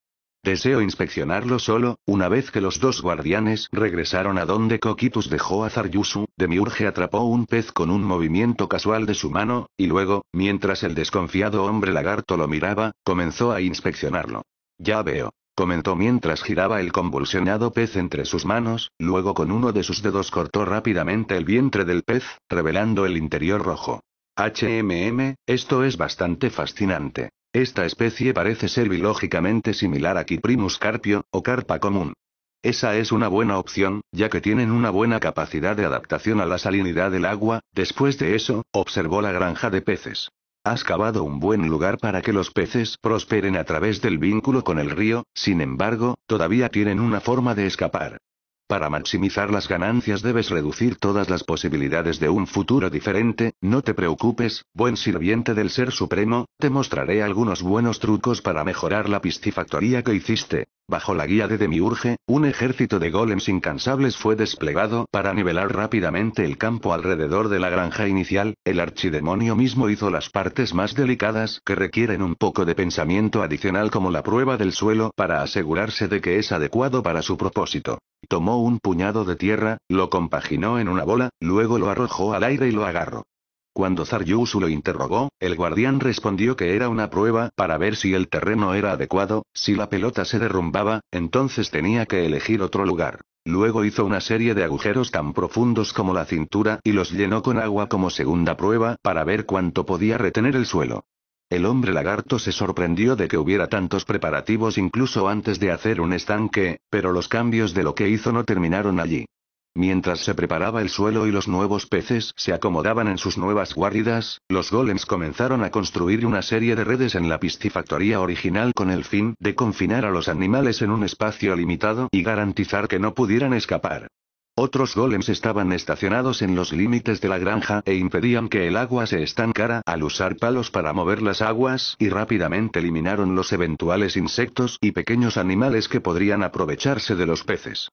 Deseo inspeccionarlo solo, una vez que los dos guardianes regresaron a donde Coquitus dejó a Zaryusu, Demiurge atrapó un pez con un movimiento casual de su mano, y luego, mientras el desconfiado hombre lagarto lo miraba, comenzó a inspeccionarlo. Ya veo. Comentó mientras giraba el convulsionado pez entre sus manos, luego con uno de sus dedos cortó rápidamente el vientre del pez, revelando el interior rojo. HMM, esto es bastante fascinante. Esta especie parece ser biológicamente similar a Cyprinus carpio, o carpa común. Esa es una buena opción, ya que tienen una buena capacidad de adaptación a la salinidad del agua, después de eso, observó la granja de peces. Has cavado un buen lugar para que los peces prosperen a través del vínculo con el río, sin embargo, todavía tienen una forma de escapar. Para maximizar las ganancias debes reducir todas las posibilidades de un futuro diferente, no te preocupes, buen sirviente del Ser Supremo, te mostraré algunos buenos trucos para mejorar la piscifactoría que hiciste. Bajo la guía de Demiurge, un ejército de golems incansables fue desplegado para nivelar rápidamente el campo alrededor de la granja inicial, el archidemonio mismo hizo las partes más delicadas que requieren un poco de pensamiento adicional como la prueba del suelo para asegurarse de que es adecuado para su propósito. Tomó un puñado de tierra, lo compaginó en una bola, luego lo arrojó al aire y lo agarró. Cuando Zaryusu lo interrogó, el guardián respondió que era una prueba para ver si el terreno era adecuado, si la pelota se derrumbaba, entonces tenía que elegir otro lugar. Luego hizo una serie de agujeros tan profundos como la cintura y los llenó con agua como segunda prueba para ver cuánto podía retener el suelo. El hombre lagarto se sorprendió de que hubiera tantos preparativos incluso antes de hacer un estanque, pero los cambios de lo que hizo no terminaron allí. Mientras se preparaba el suelo y los nuevos peces se acomodaban en sus nuevas guaridas, los golems comenzaron a construir una serie de redes en la piscifactoría original con el fin de confinar a los animales en un espacio limitado y garantizar que no pudieran escapar. Otros golems estaban estacionados en los límites de la granja e impedían que el agua se estancara al usar palos para mover las aguas y rápidamente eliminaron los eventuales insectos y pequeños animales que podrían aprovecharse de los peces.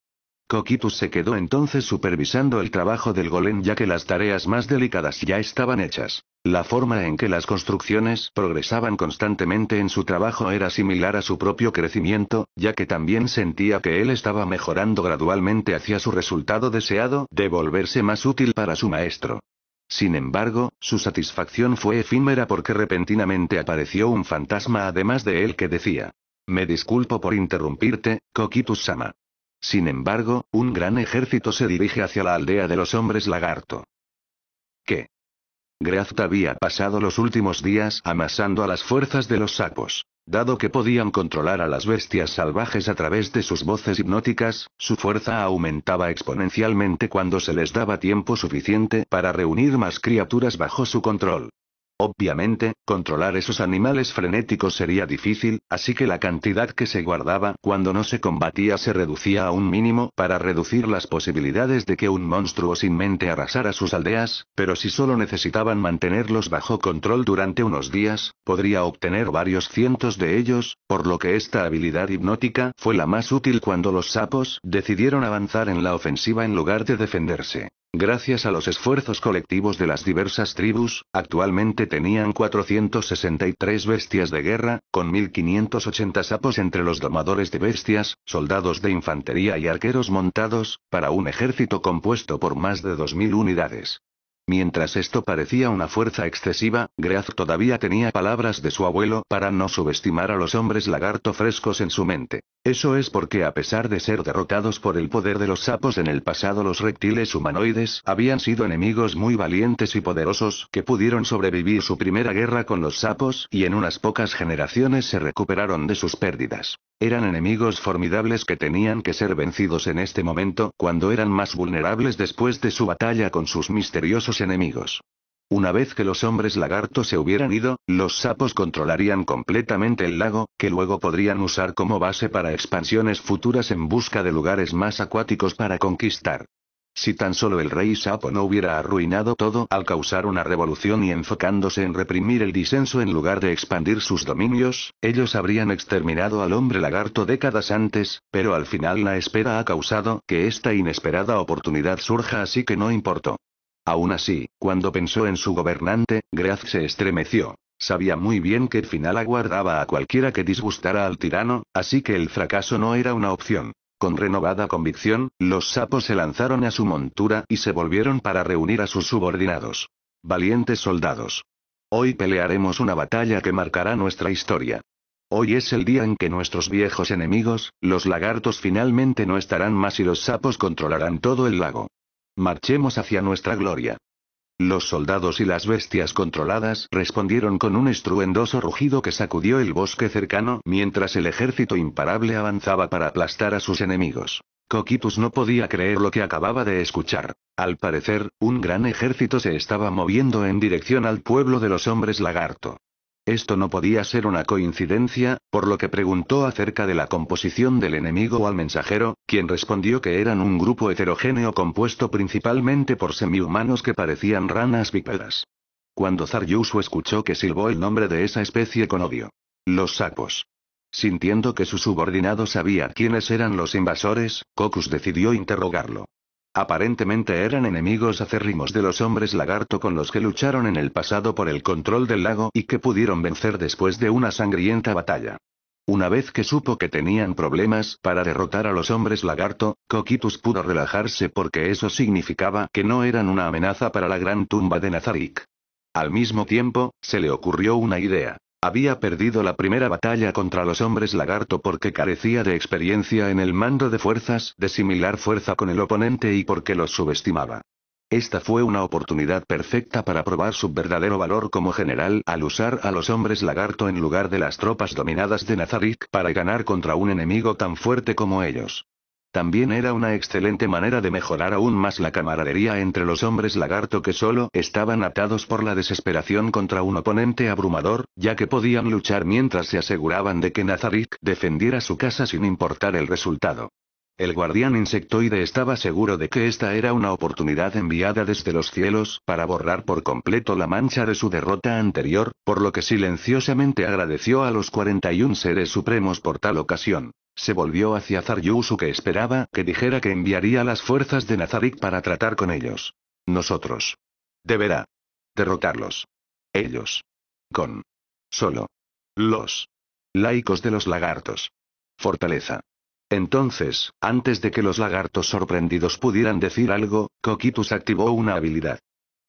Coquitus se quedó entonces supervisando el trabajo del golem ya que las tareas más delicadas ya estaban hechas. La forma en que las construcciones progresaban constantemente en su trabajo era similar a su propio crecimiento, ya que también sentía que él estaba mejorando gradualmente hacia su resultado deseado de volverse más útil para su maestro. Sin embargo, su satisfacción fue efímera porque repentinamente apareció un fantasma además de él que decía, Me disculpo por interrumpirte, Coquitus-sama. Sin embargo, un gran ejército se dirige hacia la aldea de los hombres lagarto. ¿Qué? Graft había pasado los últimos días amasando a las fuerzas de los sapos. Dado que podían controlar a las bestias salvajes a través de sus voces hipnóticas, su fuerza aumentaba exponencialmente cuando se les daba tiempo suficiente para reunir más criaturas bajo su control. Obviamente, controlar esos animales frenéticos sería difícil, así que la cantidad que se guardaba cuando no se combatía se reducía a un mínimo para reducir las posibilidades de que un monstruo sin mente arrasara sus aldeas, pero si solo necesitaban mantenerlos bajo control durante unos días, podría obtener varios cientos de ellos, por lo que esta habilidad hipnótica fue la más útil cuando los sapos decidieron avanzar en la ofensiva en lugar de defenderse. Gracias a los esfuerzos colectivos de las diversas tribus, actualmente tenían 463 bestias de guerra, con 1580 sapos entre los domadores de bestias, soldados de infantería y arqueros montados, para un ejército compuesto por más de 2000 unidades. Mientras esto parecía una fuerza excesiva, Greaz todavía tenía palabras de su abuelo para no subestimar a los hombres lagarto frescos en su mente. Eso es porque a pesar de ser derrotados por el poder de los sapos en el pasado los reptiles humanoides habían sido enemigos muy valientes y poderosos que pudieron sobrevivir su primera guerra con los sapos y en unas pocas generaciones se recuperaron de sus pérdidas. Eran enemigos formidables que tenían que ser vencidos en este momento, cuando eran más vulnerables después de su batalla con sus misteriosos enemigos. Una vez que los hombres lagarto se hubieran ido, los sapos controlarían completamente el lago, que luego podrían usar como base para expansiones futuras en busca de lugares más acuáticos para conquistar. Si tan solo el rey sapo no hubiera arruinado todo al causar una revolución y enfocándose en reprimir el disenso en lugar de expandir sus dominios, ellos habrían exterminado al hombre lagarto décadas antes, pero al final la espera ha causado que esta inesperada oportunidad surja así que no importó. Aún así, cuando pensó en su gobernante, Graz se estremeció. Sabía muy bien que el final aguardaba a cualquiera que disgustara al tirano, así que el fracaso no era una opción. Con renovada convicción, los sapos se lanzaron a su montura y se volvieron para reunir a sus subordinados. Valientes soldados. Hoy pelearemos una batalla que marcará nuestra historia. Hoy es el día en que nuestros viejos enemigos, los lagartos finalmente no estarán más y los sapos controlarán todo el lago. Marchemos hacia nuestra gloria. Los soldados y las bestias controladas respondieron con un estruendoso rugido que sacudió el bosque cercano mientras el ejército imparable avanzaba para aplastar a sus enemigos. Coquitus no podía creer lo que acababa de escuchar. Al parecer, un gran ejército se estaba moviendo en dirección al pueblo de los hombres lagarto. Esto no podía ser una coincidencia, por lo que preguntó acerca de la composición del enemigo al mensajero, quien respondió que eran un grupo heterogéneo compuesto principalmente por semihumanos que parecían ranas bípedas. Cuando Zaryusu escuchó que silbó el nombre de esa especie con odio. Los sapos. Sintiendo que su subordinado sabía quiénes eran los invasores, Cocus decidió interrogarlo. Aparentemente eran enemigos acérrimos de los hombres lagarto con los que lucharon en el pasado por el control del lago y que pudieron vencer después de una sangrienta batalla. Una vez que supo que tenían problemas para derrotar a los hombres lagarto, Coquitus pudo relajarse porque eso significaba que no eran una amenaza para la gran tumba de Nazarick. Al mismo tiempo, se le ocurrió una idea. Había perdido la primera batalla contra los hombres lagarto porque carecía de experiencia en el mando de fuerzas, de similar fuerza con el oponente y porque los subestimaba. Esta fue una oportunidad perfecta para probar su verdadero valor como general al usar a los hombres lagarto en lugar de las tropas dominadas de Nazarick para ganar contra un enemigo tan fuerte como ellos. También era una excelente manera de mejorar aún más la camaradería entre los hombres lagarto que solo estaban atados por la desesperación contra un oponente abrumador, ya que podían luchar mientras se aseguraban de que Nazarick defendiera su casa sin importar el resultado. El guardián insectoide estaba seguro de que esta era una oportunidad enviada desde los cielos para borrar por completo la mancha de su derrota anterior, por lo que silenciosamente agradeció a los 41 seres supremos por tal ocasión. Se volvió hacia Zaryusu que esperaba que dijera que enviaría las fuerzas de Nazarick para tratar con ellos. Nosotros. Deberá. Derrotarlos. Ellos. Con. Solo. Los. Laicos de los lagartos. Fortaleza. Entonces, antes de que los lagartos sorprendidos pudieran decir algo, Coquitus activó una habilidad.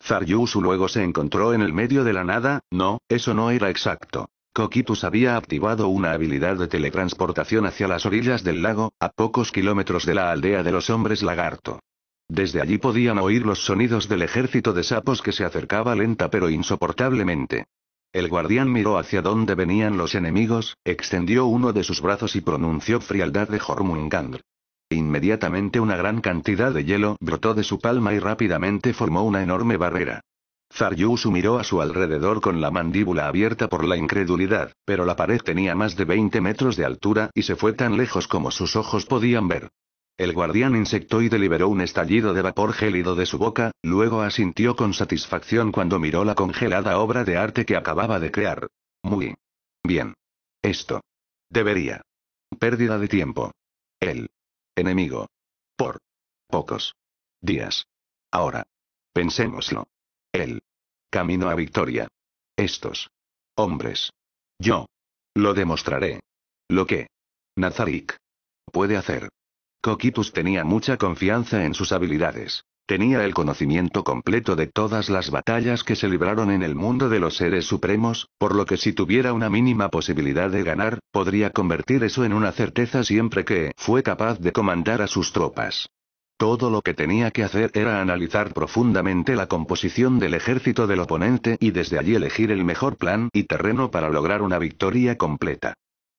Zaryusu luego se encontró en el medio de la nada, no, eso no era exacto. Coquitus había activado una habilidad de teletransportación hacia las orillas del lago, a pocos kilómetros de la aldea de los hombres lagarto. Desde allí podían oír los sonidos del ejército de sapos que se acercaba lenta pero insoportablemente. El guardián miró hacia dónde venían los enemigos, extendió uno de sus brazos y pronunció frialdad de Jormungandr. Inmediatamente una gran cantidad de hielo brotó de su palma y rápidamente formó una enorme barrera. Zaryusu miró a su alrededor con la mandíbula abierta por la incredulidad, pero la pared tenía más de 20 metros de altura y se fue tan lejos como sus ojos podían ver. El guardián y liberó un estallido de vapor gélido de su boca, luego asintió con satisfacción cuando miró la congelada obra de arte que acababa de crear. Muy bien. Esto. Debería. Pérdida de tiempo. El. Enemigo. Por. Pocos. Días. Ahora. Pensémoslo. El Camino a victoria. Estos. Hombres. Yo. Lo demostraré. Lo que. Nazarick. Puede hacer. Coquitus tenía mucha confianza en sus habilidades. Tenía el conocimiento completo de todas las batallas que se libraron en el mundo de los seres supremos, por lo que si tuviera una mínima posibilidad de ganar, podría convertir eso en una certeza siempre que fue capaz de comandar a sus tropas. Todo lo que tenía que hacer era analizar profundamente la composición del ejército del oponente y desde allí elegir el mejor plan y terreno para lograr una victoria completa.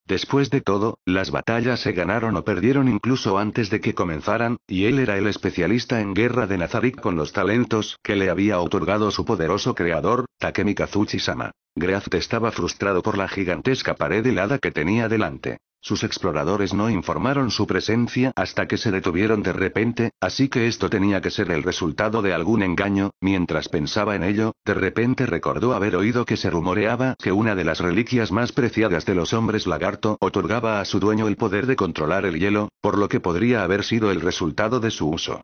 Después de todo, las batallas se ganaron o perdieron incluso antes de que comenzaran, y él era el especialista en guerra de Nazarick con los talentos que le había otorgado su poderoso creador, Takemi Kazuchi-sama. Graft estaba frustrado por la gigantesca pared helada que tenía delante. Sus exploradores no informaron su presencia hasta que se detuvieron de repente, así que esto tenía que ser el resultado de algún engaño, mientras pensaba en ello, de repente recordó haber oído que se rumoreaba que una de las reliquias más preciadas de los hombres lagarto otorgaba a su dueño el poder de controlar el hielo, por lo que podría haber sido el resultado de su uso.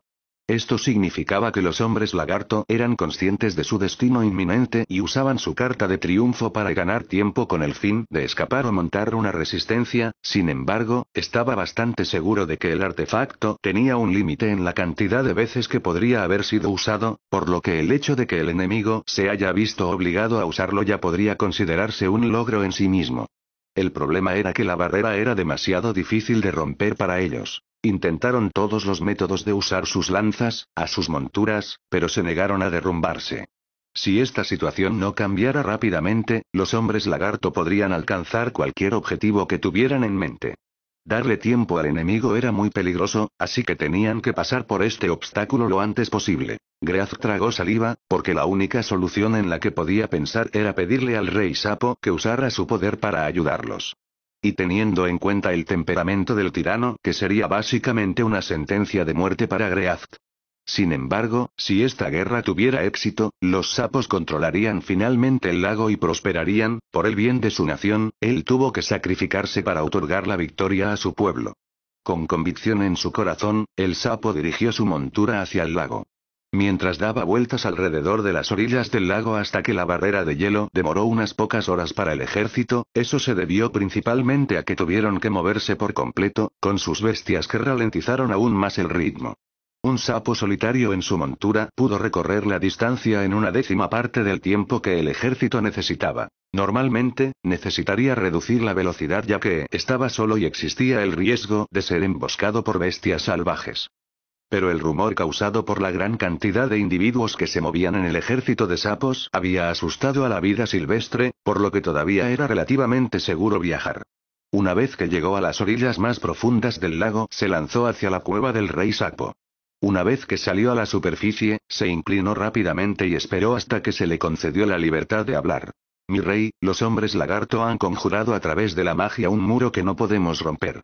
Esto significaba que los hombres lagarto eran conscientes de su destino inminente y usaban su carta de triunfo para ganar tiempo con el fin de escapar o montar una resistencia, sin embargo, estaba bastante seguro de que el artefacto tenía un límite en la cantidad de veces que podría haber sido usado, por lo que el hecho de que el enemigo se haya visto obligado a usarlo ya podría considerarse un logro en sí mismo. El problema era que la barrera era demasiado difícil de romper para ellos. Intentaron todos los métodos de usar sus lanzas, a sus monturas, pero se negaron a derrumbarse. Si esta situación no cambiara rápidamente, los hombres lagarto podrían alcanzar cualquier objetivo que tuvieran en mente. Darle tiempo al enemigo era muy peligroso, así que tenían que pasar por este obstáculo lo antes posible. Greath tragó saliva, porque la única solución en la que podía pensar era pedirle al rey sapo que usara su poder para ayudarlos. Y teniendo en cuenta el temperamento del tirano, que sería básicamente una sentencia de muerte para Greazd. Sin embargo, si esta guerra tuviera éxito, los sapos controlarían finalmente el lago y prosperarían, por el bien de su nación, él tuvo que sacrificarse para otorgar la victoria a su pueblo. Con convicción en su corazón, el sapo dirigió su montura hacia el lago mientras daba vueltas alrededor de las orillas del lago hasta que la barrera de hielo demoró unas pocas horas para el ejército, eso se debió principalmente a que tuvieron que moverse por completo, con sus bestias que ralentizaron aún más el ritmo. Un sapo solitario en su montura pudo recorrer la distancia en una décima parte del tiempo que el ejército necesitaba. Normalmente, necesitaría reducir la velocidad ya que estaba solo y existía el riesgo de ser emboscado por bestias salvajes. Pero el rumor causado por la gran cantidad de individuos que se movían en el ejército de sapos había asustado a la vida silvestre, por lo que todavía era relativamente seguro viajar. Una vez que llegó a las orillas más profundas del lago, se lanzó hacia la cueva del rey sapo. Una vez que salió a la superficie, se inclinó rápidamente y esperó hasta que se le concedió la libertad de hablar. Mi rey, los hombres lagarto han conjurado a través de la magia un muro que no podemos romper.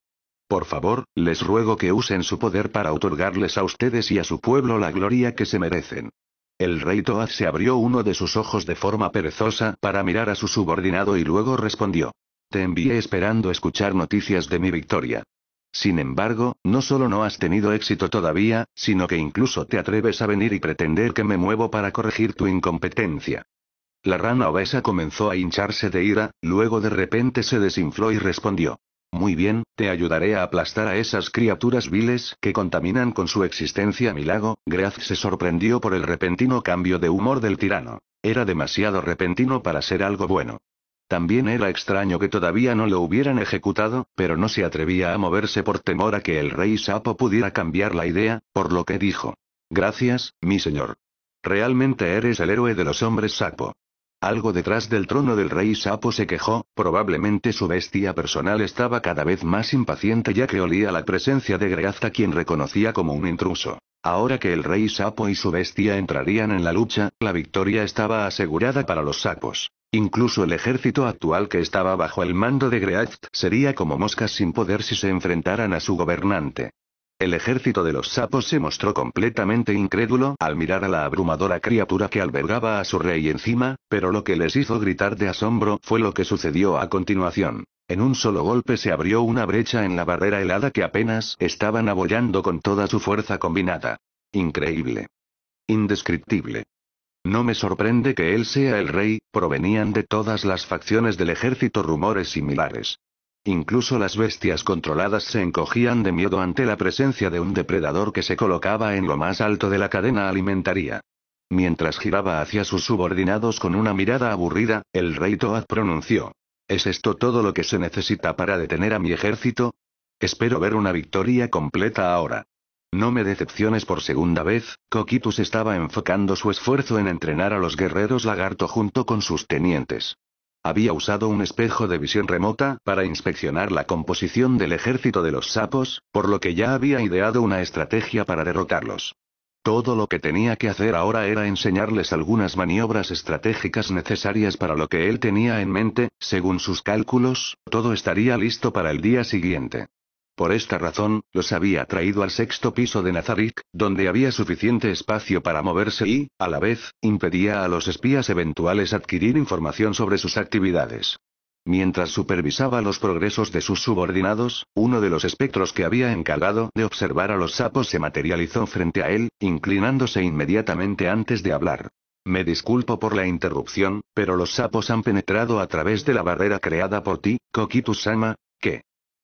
Por favor, les ruego que usen su poder para otorgarles a ustedes y a su pueblo la gloria que se merecen. El rey Toad se abrió uno de sus ojos de forma perezosa para mirar a su subordinado y luego respondió. Te envié esperando escuchar noticias de mi victoria. Sin embargo, no solo no has tenido éxito todavía, sino que incluso te atreves a venir y pretender que me muevo para corregir tu incompetencia. La rana obesa comenzó a hincharse de ira, luego de repente se desinfló y respondió. Muy bien, te ayudaré a aplastar a esas criaturas viles que contaminan con su existencia mi lago. se sorprendió por el repentino cambio de humor del tirano. Era demasiado repentino para ser algo bueno. También era extraño que todavía no lo hubieran ejecutado, pero no se atrevía a moverse por temor a que el rey sapo pudiera cambiar la idea, por lo que dijo. Gracias, mi señor. Realmente eres el héroe de los hombres sapo. Algo detrás del trono del rey sapo se quejó, probablemente su bestia personal estaba cada vez más impaciente ya que olía la presencia de Greazta quien reconocía como un intruso. Ahora que el rey sapo y su bestia entrarían en la lucha, la victoria estaba asegurada para los sapos. Incluso el ejército actual que estaba bajo el mando de Greazt sería como moscas sin poder si se enfrentaran a su gobernante. El ejército de los sapos se mostró completamente incrédulo al mirar a la abrumadora criatura que albergaba a su rey encima, pero lo que les hizo gritar de asombro fue lo que sucedió a continuación. En un solo golpe se abrió una brecha en la barrera helada que apenas estaban abollando con toda su fuerza combinada. Increíble. Indescriptible. No me sorprende que él sea el rey, provenían de todas las facciones del ejército rumores similares. Incluso las bestias controladas se encogían de miedo ante la presencia de un depredador que se colocaba en lo más alto de la cadena alimentaria. Mientras giraba hacia sus subordinados con una mirada aburrida, el rey Toad pronunció. ¿Es esto todo lo que se necesita para detener a mi ejército? Espero ver una victoria completa ahora. No me decepciones por segunda vez, Coquitus estaba enfocando su esfuerzo en entrenar a los guerreros lagarto junto con sus tenientes. Había usado un espejo de visión remota para inspeccionar la composición del ejército de los sapos, por lo que ya había ideado una estrategia para derrotarlos. Todo lo que tenía que hacer ahora era enseñarles algunas maniobras estratégicas necesarias para lo que él tenía en mente, según sus cálculos, todo estaría listo para el día siguiente. Por esta razón, los había traído al sexto piso de Nazarick, donde había suficiente espacio para moverse y, a la vez, impedía a los espías eventuales adquirir información sobre sus actividades. Mientras supervisaba los progresos de sus subordinados, uno de los espectros que había encargado de observar a los sapos se materializó frente a él, inclinándose inmediatamente antes de hablar. Me disculpo por la interrupción, pero los sapos han penetrado a través de la barrera creada por ti, Kokitu-sama, ¿qué?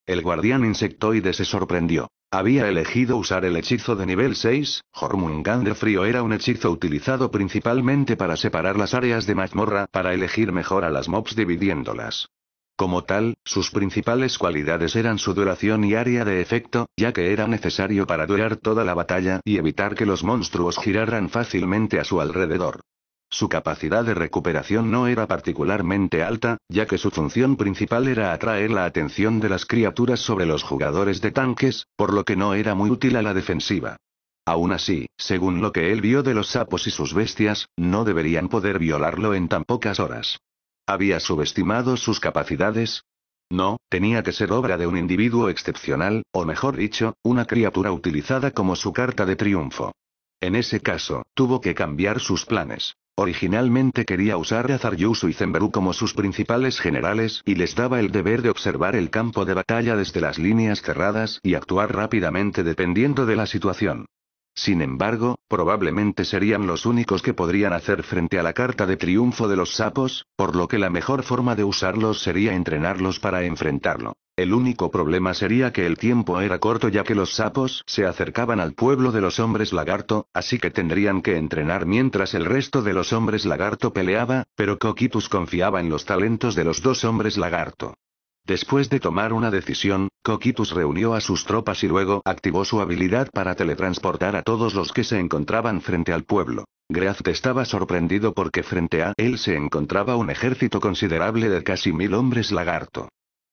El guardián insectoide se sorprendió. Había elegido usar el hechizo de nivel 6, Jormungand de Frío era un hechizo utilizado principalmente para separar las áreas de mazmorra para elegir mejor a las mobs dividiéndolas. Como tal, sus principales cualidades eran su duración y área de efecto, ya que era necesario para durar toda la batalla y evitar que los monstruos giraran fácilmente a su alrededor. Su capacidad de recuperación no era particularmente alta, ya que su función principal era atraer la atención de las criaturas sobre los jugadores de tanques, por lo que no era muy útil a la defensiva. Aún así, según lo que él vio de los sapos y sus bestias, no deberían poder violarlo en tan pocas horas. ¿Había subestimado sus capacidades? No, tenía que ser obra de un individuo excepcional, o mejor dicho, una criatura utilizada como su carta de triunfo. En ese caso, tuvo que cambiar sus planes. Originalmente quería usar a Zaryusu y zemberu como sus principales generales y les daba el deber de observar el campo de batalla desde las líneas cerradas y actuar rápidamente dependiendo de la situación. Sin embargo, probablemente serían los únicos que podrían hacer frente a la carta de triunfo de los sapos, por lo que la mejor forma de usarlos sería entrenarlos para enfrentarlo. El único problema sería que el tiempo era corto ya que los sapos se acercaban al pueblo de los hombres lagarto, así que tendrían que entrenar mientras el resto de los hombres lagarto peleaba, pero Coquitus confiaba en los talentos de los dos hombres lagarto. Después de tomar una decisión, Coquitus reunió a sus tropas y luego activó su habilidad para teletransportar a todos los que se encontraban frente al pueblo. Graft estaba sorprendido porque frente a él se encontraba un ejército considerable de casi mil hombres lagarto.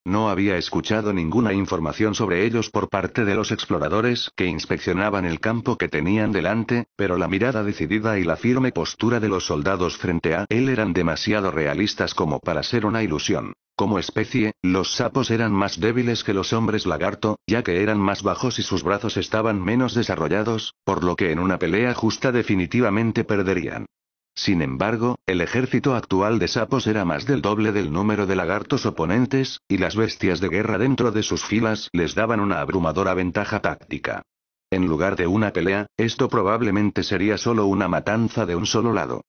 No había escuchado ninguna información sobre ellos por parte de los exploradores que inspeccionaban el campo que tenían delante, pero la mirada decidida y la firme postura de los soldados frente a él eran demasiado realistas como para ser una ilusión. Como especie, los sapos eran más débiles que los hombres lagarto, ya que eran más bajos y sus brazos estaban menos desarrollados, por lo que en una pelea justa definitivamente perderían. Sin embargo, el ejército actual de sapos era más del doble del número de lagartos oponentes, y las bestias de guerra dentro de sus filas les daban una abrumadora ventaja táctica. En lugar de una pelea, esto probablemente sería solo una matanza de un solo lado.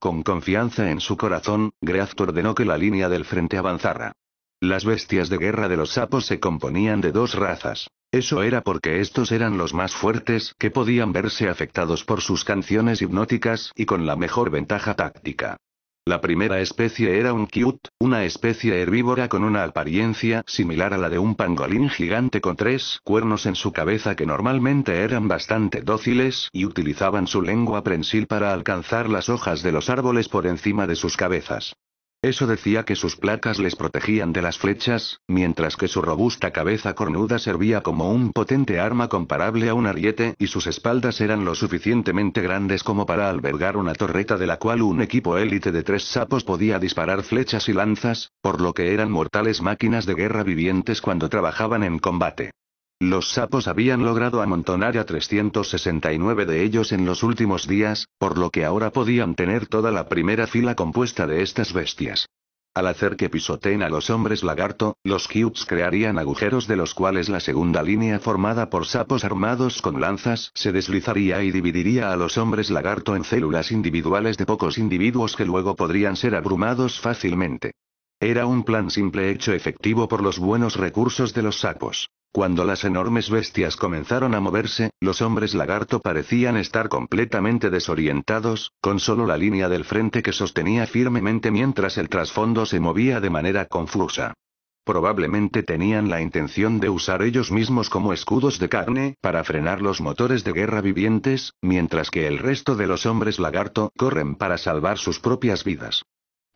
Con confianza en su corazón, Greathor ordenó que la línea del frente avanzara. Las bestias de guerra de los sapos se componían de dos razas. Eso era porque estos eran los más fuertes que podían verse afectados por sus canciones hipnóticas y con la mejor ventaja táctica. La primera especie era un kiut, una especie herbívora con una apariencia similar a la de un pangolín gigante con tres cuernos en su cabeza que normalmente eran bastante dóciles y utilizaban su lengua prensil para alcanzar las hojas de los árboles por encima de sus cabezas. Eso decía que sus placas les protegían de las flechas, mientras que su robusta cabeza cornuda servía como un potente arma comparable a un ariete y sus espaldas eran lo suficientemente grandes como para albergar una torreta de la cual un equipo élite de tres sapos podía disparar flechas y lanzas, por lo que eran mortales máquinas de guerra vivientes cuando trabajaban en combate. Los sapos habían logrado amontonar a 369 de ellos en los últimos días, por lo que ahora podían tener toda la primera fila compuesta de estas bestias. Al hacer que pisoteen a los hombres lagarto, los cubes crearían agujeros de los cuales la segunda línea formada por sapos armados con lanzas se deslizaría y dividiría a los hombres lagarto en células individuales de pocos individuos que luego podrían ser abrumados fácilmente. Era un plan simple hecho efectivo por los buenos recursos de los sapos. Cuando las enormes bestias comenzaron a moverse, los hombres lagarto parecían estar completamente desorientados, con solo la línea del frente que sostenía firmemente mientras el trasfondo se movía de manera confusa. Probablemente tenían la intención de usar ellos mismos como escudos de carne para frenar los motores de guerra vivientes, mientras que el resto de los hombres lagarto corren para salvar sus propias vidas.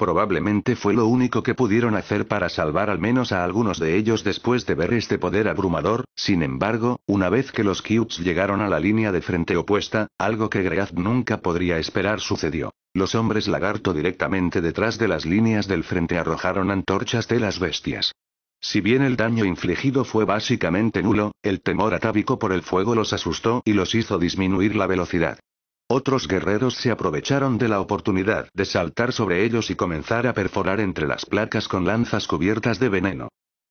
Probablemente fue lo único que pudieron hacer para salvar al menos a algunos de ellos después de ver este poder abrumador, sin embargo, una vez que los Cubes llegaron a la línea de frente opuesta, algo que Great nunca podría esperar sucedió. Los hombres lagarto directamente detrás de las líneas del frente arrojaron antorchas de las bestias. Si bien el daño infligido fue básicamente nulo, el temor atávico por el fuego los asustó y los hizo disminuir la velocidad. Otros guerreros se aprovecharon de la oportunidad de saltar sobre ellos y comenzar a perforar entre las placas con lanzas cubiertas de veneno.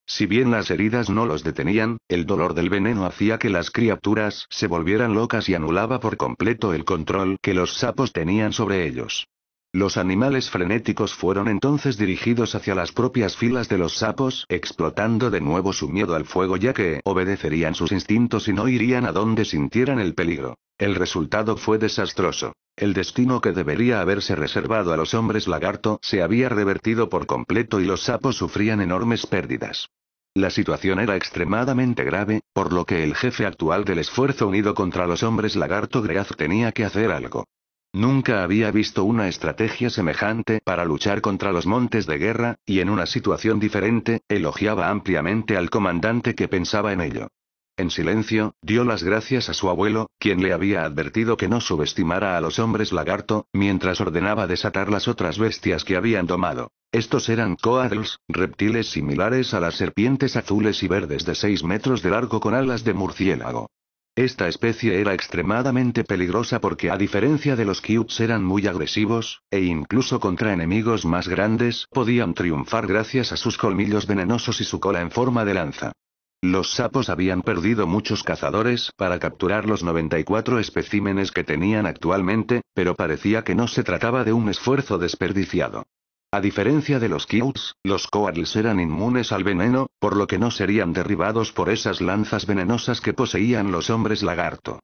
Si bien las heridas no los detenían, el dolor del veneno hacía que las criaturas se volvieran locas y anulaba por completo el control que los sapos tenían sobre ellos. Los animales frenéticos fueron entonces dirigidos hacia las propias filas de los sapos, explotando de nuevo su miedo al fuego ya que obedecerían sus instintos y no irían a donde sintieran el peligro. El resultado fue desastroso. El destino que debería haberse reservado a los hombres lagarto se había revertido por completo y los sapos sufrían enormes pérdidas. La situación era extremadamente grave, por lo que el jefe actual del esfuerzo unido contra los hombres lagarto Greaz tenía que hacer algo. Nunca había visto una estrategia semejante para luchar contra los montes de guerra, y en una situación diferente, elogiaba ampliamente al comandante que pensaba en ello. En silencio, dio las gracias a su abuelo, quien le había advertido que no subestimara a los hombres lagarto, mientras ordenaba desatar las otras bestias que habían domado. Estos eran coadles, reptiles similares a las serpientes azules y verdes de 6 metros de largo con alas de murciélago. Esta especie era extremadamente peligrosa porque a diferencia de los kiots eran muy agresivos, e incluso contra enemigos más grandes podían triunfar gracias a sus colmillos venenosos y su cola en forma de lanza. Los sapos habían perdido muchos cazadores para capturar los 94 especímenes que tenían actualmente, pero parecía que no se trataba de un esfuerzo desperdiciado. A diferencia de los Kiuts, los koalys eran inmunes al veneno, por lo que no serían derribados por esas lanzas venenosas que poseían los hombres lagarto.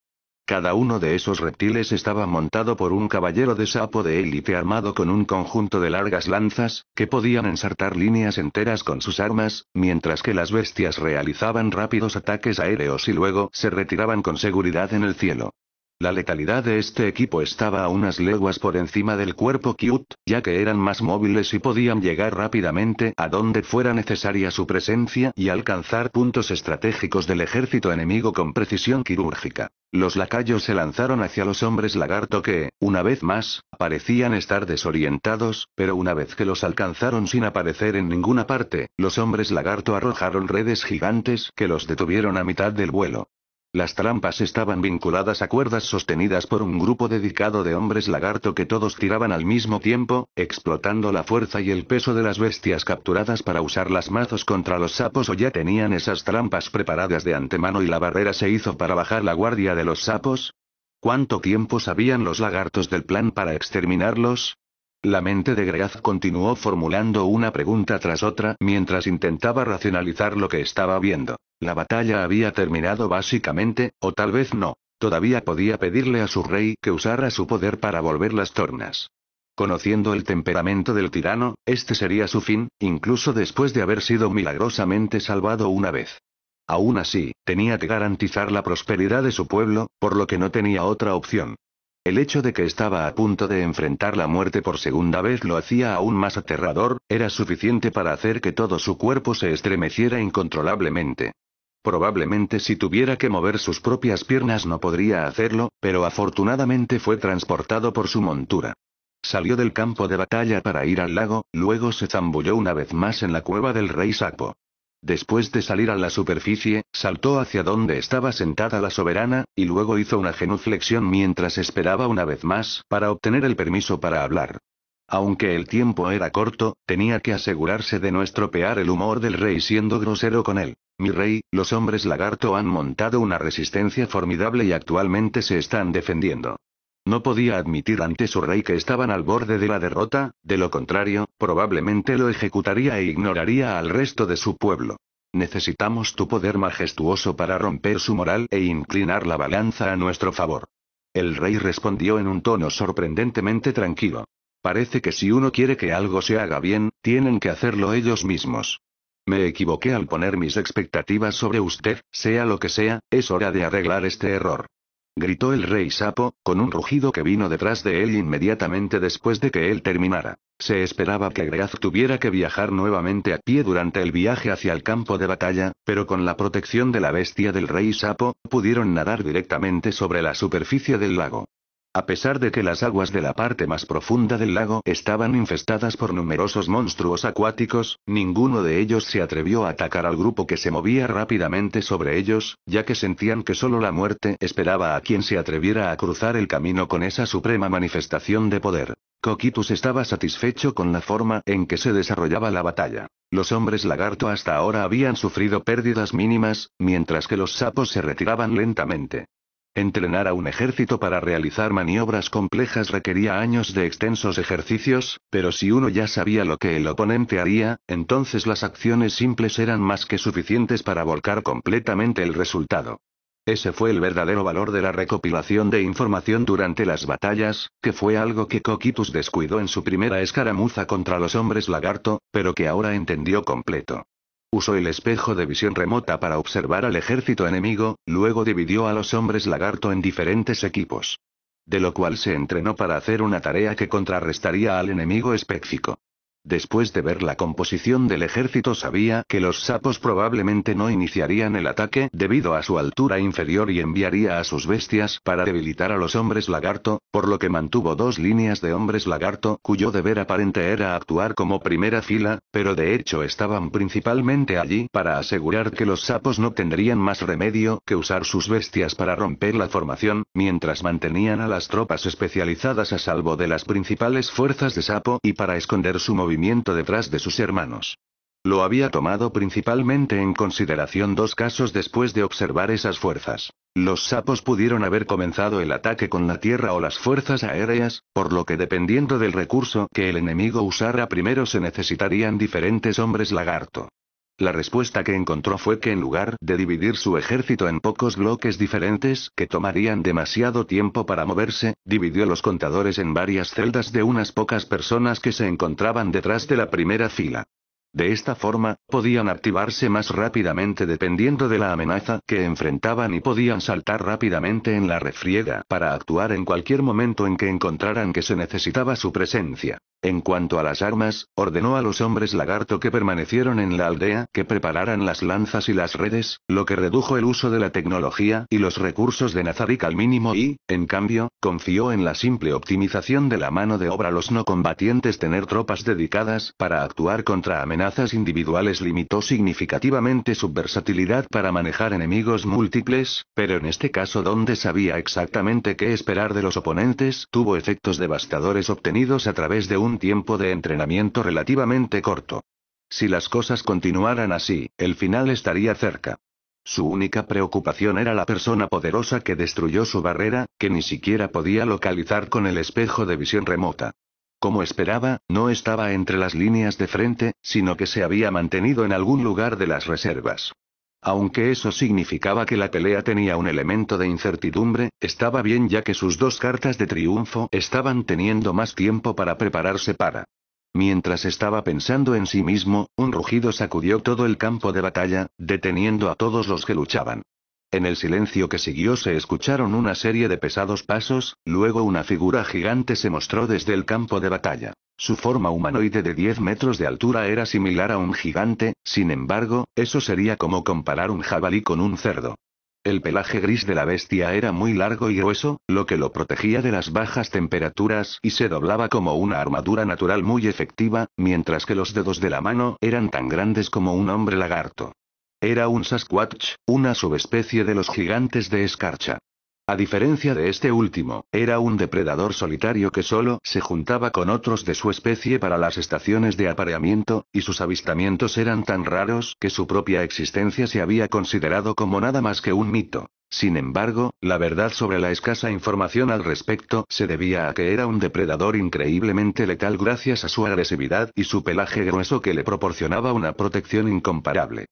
Cada uno de esos reptiles estaba montado por un caballero de sapo de élite armado con un conjunto de largas lanzas, que podían ensartar líneas enteras con sus armas, mientras que las bestias realizaban rápidos ataques aéreos y luego se retiraban con seguridad en el cielo. La letalidad de este equipo estaba a unas leguas por encima del cuerpo Qt, ya que eran más móviles y podían llegar rápidamente a donde fuera necesaria su presencia y alcanzar puntos estratégicos del ejército enemigo con precisión quirúrgica. Los lacayos se lanzaron hacia los hombres lagarto que, una vez más, parecían estar desorientados, pero una vez que los alcanzaron sin aparecer en ninguna parte, los hombres lagarto arrojaron redes gigantes que los detuvieron a mitad del vuelo. Las trampas estaban vinculadas a cuerdas sostenidas por un grupo dedicado de hombres lagarto que todos tiraban al mismo tiempo, explotando la fuerza y el peso de las bestias capturadas para usar las mazos contra los sapos o ya tenían esas trampas preparadas de antemano y la barrera se hizo para bajar la guardia de los sapos. ¿Cuánto tiempo sabían los lagartos del plan para exterminarlos? La mente de Greaz continuó formulando una pregunta tras otra mientras intentaba racionalizar lo que estaba viendo. La batalla había terminado básicamente, o tal vez no. Todavía podía pedirle a su rey que usara su poder para volver las tornas. Conociendo el temperamento del tirano, este sería su fin, incluso después de haber sido milagrosamente salvado una vez. Aún así, tenía que garantizar la prosperidad de su pueblo, por lo que no tenía otra opción. El hecho de que estaba a punto de enfrentar la muerte por segunda vez lo hacía aún más aterrador, era suficiente para hacer que todo su cuerpo se estremeciera incontrolablemente. Probablemente si tuviera que mover sus propias piernas no podría hacerlo, pero afortunadamente fue transportado por su montura. Salió del campo de batalla para ir al lago, luego se zambulló una vez más en la cueva del rey Sapo. Después de salir a la superficie, saltó hacia donde estaba sentada la soberana, y luego hizo una genuflexión mientras esperaba una vez más para obtener el permiso para hablar. Aunque el tiempo era corto, tenía que asegurarse de no estropear el humor del rey siendo grosero con él. Mi rey, los hombres lagarto han montado una resistencia formidable y actualmente se están defendiendo. No podía admitir ante su rey que estaban al borde de la derrota, de lo contrario, probablemente lo ejecutaría e ignoraría al resto de su pueblo. Necesitamos tu poder majestuoso para romper su moral e inclinar la balanza a nuestro favor. El rey respondió en un tono sorprendentemente tranquilo. Parece que si uno quiere que algo se haga bien, tienen que hacerlo ellos mismos. Me equivoqué al poner mis expectativas sobre usted, sea lo que sea, es hora de arreglar este error gritó el rey sapo, con un rugido que vino detrás de él inmediatamente después de que él terminara. Se esperaba que Greaz tuviera que viajar nuevamente a pie durante el viaje hacia el campo de batalla, pero con la protección de la bestia del rey sapo, pudieron nadar directamente sobre la superficie del lago. A pesar de que las aguas de la parte más profunda del lago estaban infestadas por numerosos monstruos acuáticos, ninguno de ellos se atrevió a atacar al grupo que se movía rápidamente sobre ellos, ya que sentían que solo la muerte esperaba a quien se atreviera a cruzar el camino con esa suprema manifestación de poder. Coquitus estaba satisfecho con la forma en que se desarrollaba la batalla. Los hombres lagarto hasta ahora habían sufrido pérdidas mínimas, mientras que los sapos se retiraban lentamente. Entrenar a un ejército para realizar maniobras complejas requería años de extensos ejercicios, pero si uno ya sabía lo que el oponente haría, entonces las acciones simples eran más que suficientes para volcar completamente el resultado. Ese fue el verdadero valor de la recopilación de información durante las batallas, que fue algo que Coquitus descuidó en su primera escaramuza contra los hombres lagarto, pero que ahora entendió completo. Usó el espejo de visión remota para observar al ejército enemigo, luego dividió a los hombres lagarto en diferentes equipos. De lo cual se entrenó para hacer una tarea que contrarrestaría al enemigo específico. Después de ver la composición del ejército sabía que los sapos probablemente no iniciarían el ataque debido a su altura inferior y enviaría a sus bestias para debilitar a los hombres lagarto, por lo que mantuvo dos líneas de hombres lagarto cuyo deber aparente era actuar como primera fila, pero de hecho estaban principalmente allí para asegurar que los sapos no tendrían más remedio que usar sus bestias para romper la formación, mientras mantenían a las tropas especializadas a salvo de las principales fuerzas de sapo y para esconder su movimiento detrás de sus hermanos. Lo había tomado principalmente en consideración dos casos después de observar esas fuerzas. Los sapos pudieron haber comenzado el ataque con la tierra o las fuerzas aéreas, por lo que dependiendo del recurso que el enemigo usara primero se necesitarían diferentes hombres lagarto. La respuesta que encontró fue que en lugar de dividir su ejército en pocos bloques diferentes que tomarían demasiado tiempo para moverse, dividió los contadores en varias celdas de unas pocas personas que se encontraban detrás de la primera fila. De esta forma, podían activarse más rápidamente dependiendo de la amenaza que enfrentaban y podían saltar rápidamente en la refriega para actuar en cualquier momento en que encontraran que se necesitaba su presencia. En cuanto a las armas, ordenó a los hombres lagarto que permanecieron en la aldea que prepararan las lanzas y las redes, lo que redujo el uso de la tecnología y los recursos de Nazarik al mínimo y, en cambio, confió en la simple optimización de la mano de obra los no combatientes tener tropas dedicadas para actuar contra amenazas individuales limitó significativamente su versatilidad para manejar enemigos múltiples, pero en este caso donde sabía exactamente qué esperar de los oponentes, tuvo efectos devastadores obtenidos a través de un tiempo de entrenamiento relativamente corto. Si las cosas continuaran así, el final estaría cerca. Su única preocupación era la persona poderosa que destruyó su barrera, que ni siquiera podía localizar con el espejo de visión remota. Como esperaba, no estaba entre las líneas de frente, sino que se había mantenido en algún lugar de las reservas. Aunque eso significaba que la pelea tenía un elemento de incertidumbre, estaba bien ya que sus dos cartas de triunfo estaban teniendo más tiempo para prepararse para. Mientras estaba pensando en sí mismo, un rugido sacudió todo el campo de batalla, deteniendo a todos los que luchaban. En el silencio que siguió se escucharon una serie de pesados pasos, luego una figura gigante se mostró desde el campo de batalla. Su forma humanoide de 10 metros de altura era similar a un gigante, sin embargo, eso sería como comparar un jabalí con un cerdo. El pelaje gris de la bestia era muy largo y grueso, lo que lo protegía de las bajas temperaturas y se doblaba como una armadura natural muy efectiva, mientras que los dedos de la mano eran tan grandes como un hombre lagarto. Era un Sasquatch, una subespecie de los gigantes de escarcha. A diferencia de este último, era un depredador solitario que solo se juntaba con otros de su especie para las estaciones de apareamiento, y sus avistamientos eran tan raros que su propia existencia se había considerado como nada más que un mito. Sin embargo, la verdad sobre la escasa información al respecto se debía a que era un depredador increíblemente letal gracias a su agresividad y su pelaje grueso que le proporcionaba una protección incomparable.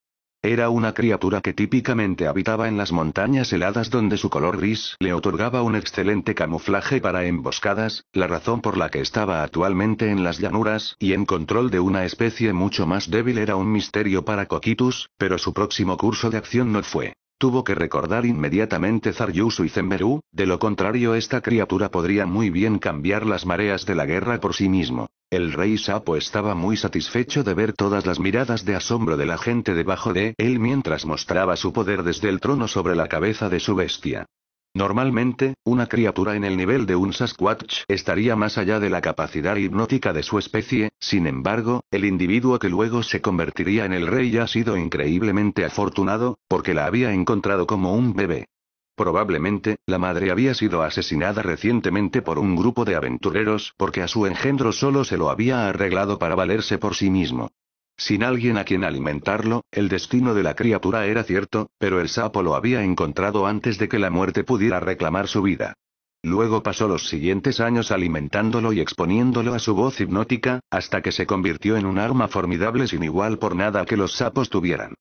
Era una criatura que típicamente habitaba en las montañas heladas donde su color gris le otorgaba un excelente camuflaje para emboscadas, la razón por la que estaba actualmente en las llanuras y en control de una especie mucho más débil era un misterio para Coquitus, pero su próximo curso de acción no fue. Tuvo que recordar inmediatamente Zaryusu y Zemberu, de lo contrario esta criatura podría muy bien cambiar las mareas de la guerra por sí mismo. El rey sapo estaba muy satisfecho de ver todas las miradas de asombro de la gente debajo de él mientras mostraba su poder desde el trono sobre la cabeza de su bestia. Normalmente, una criatura en el nivel de un Sasquatch estaría más allá de la capacidad hipnótica de su especie, sin embargo, el individuo que luego se convertiría en el rey ha sido increíblemente afortunado, porque la había encontrado como un bebé. Probablemente, la madre había sido asesinada recientemente por un grupo de aventureros porque a su engendro solo se lo había arreglado para valerse por sí mismo. Sin alguien a quien alimentarlo, el destino de la criatura era cierto, pero el sapo lo había encontrado antes de que la muerte pudiera reclamar su vida. Luego pasó los siguientes años alimentándolo y exponiéndolo a su voz hipnótica, hasta que se convirtió en un arma formidable sin igual por nada que los sapos tuvieran.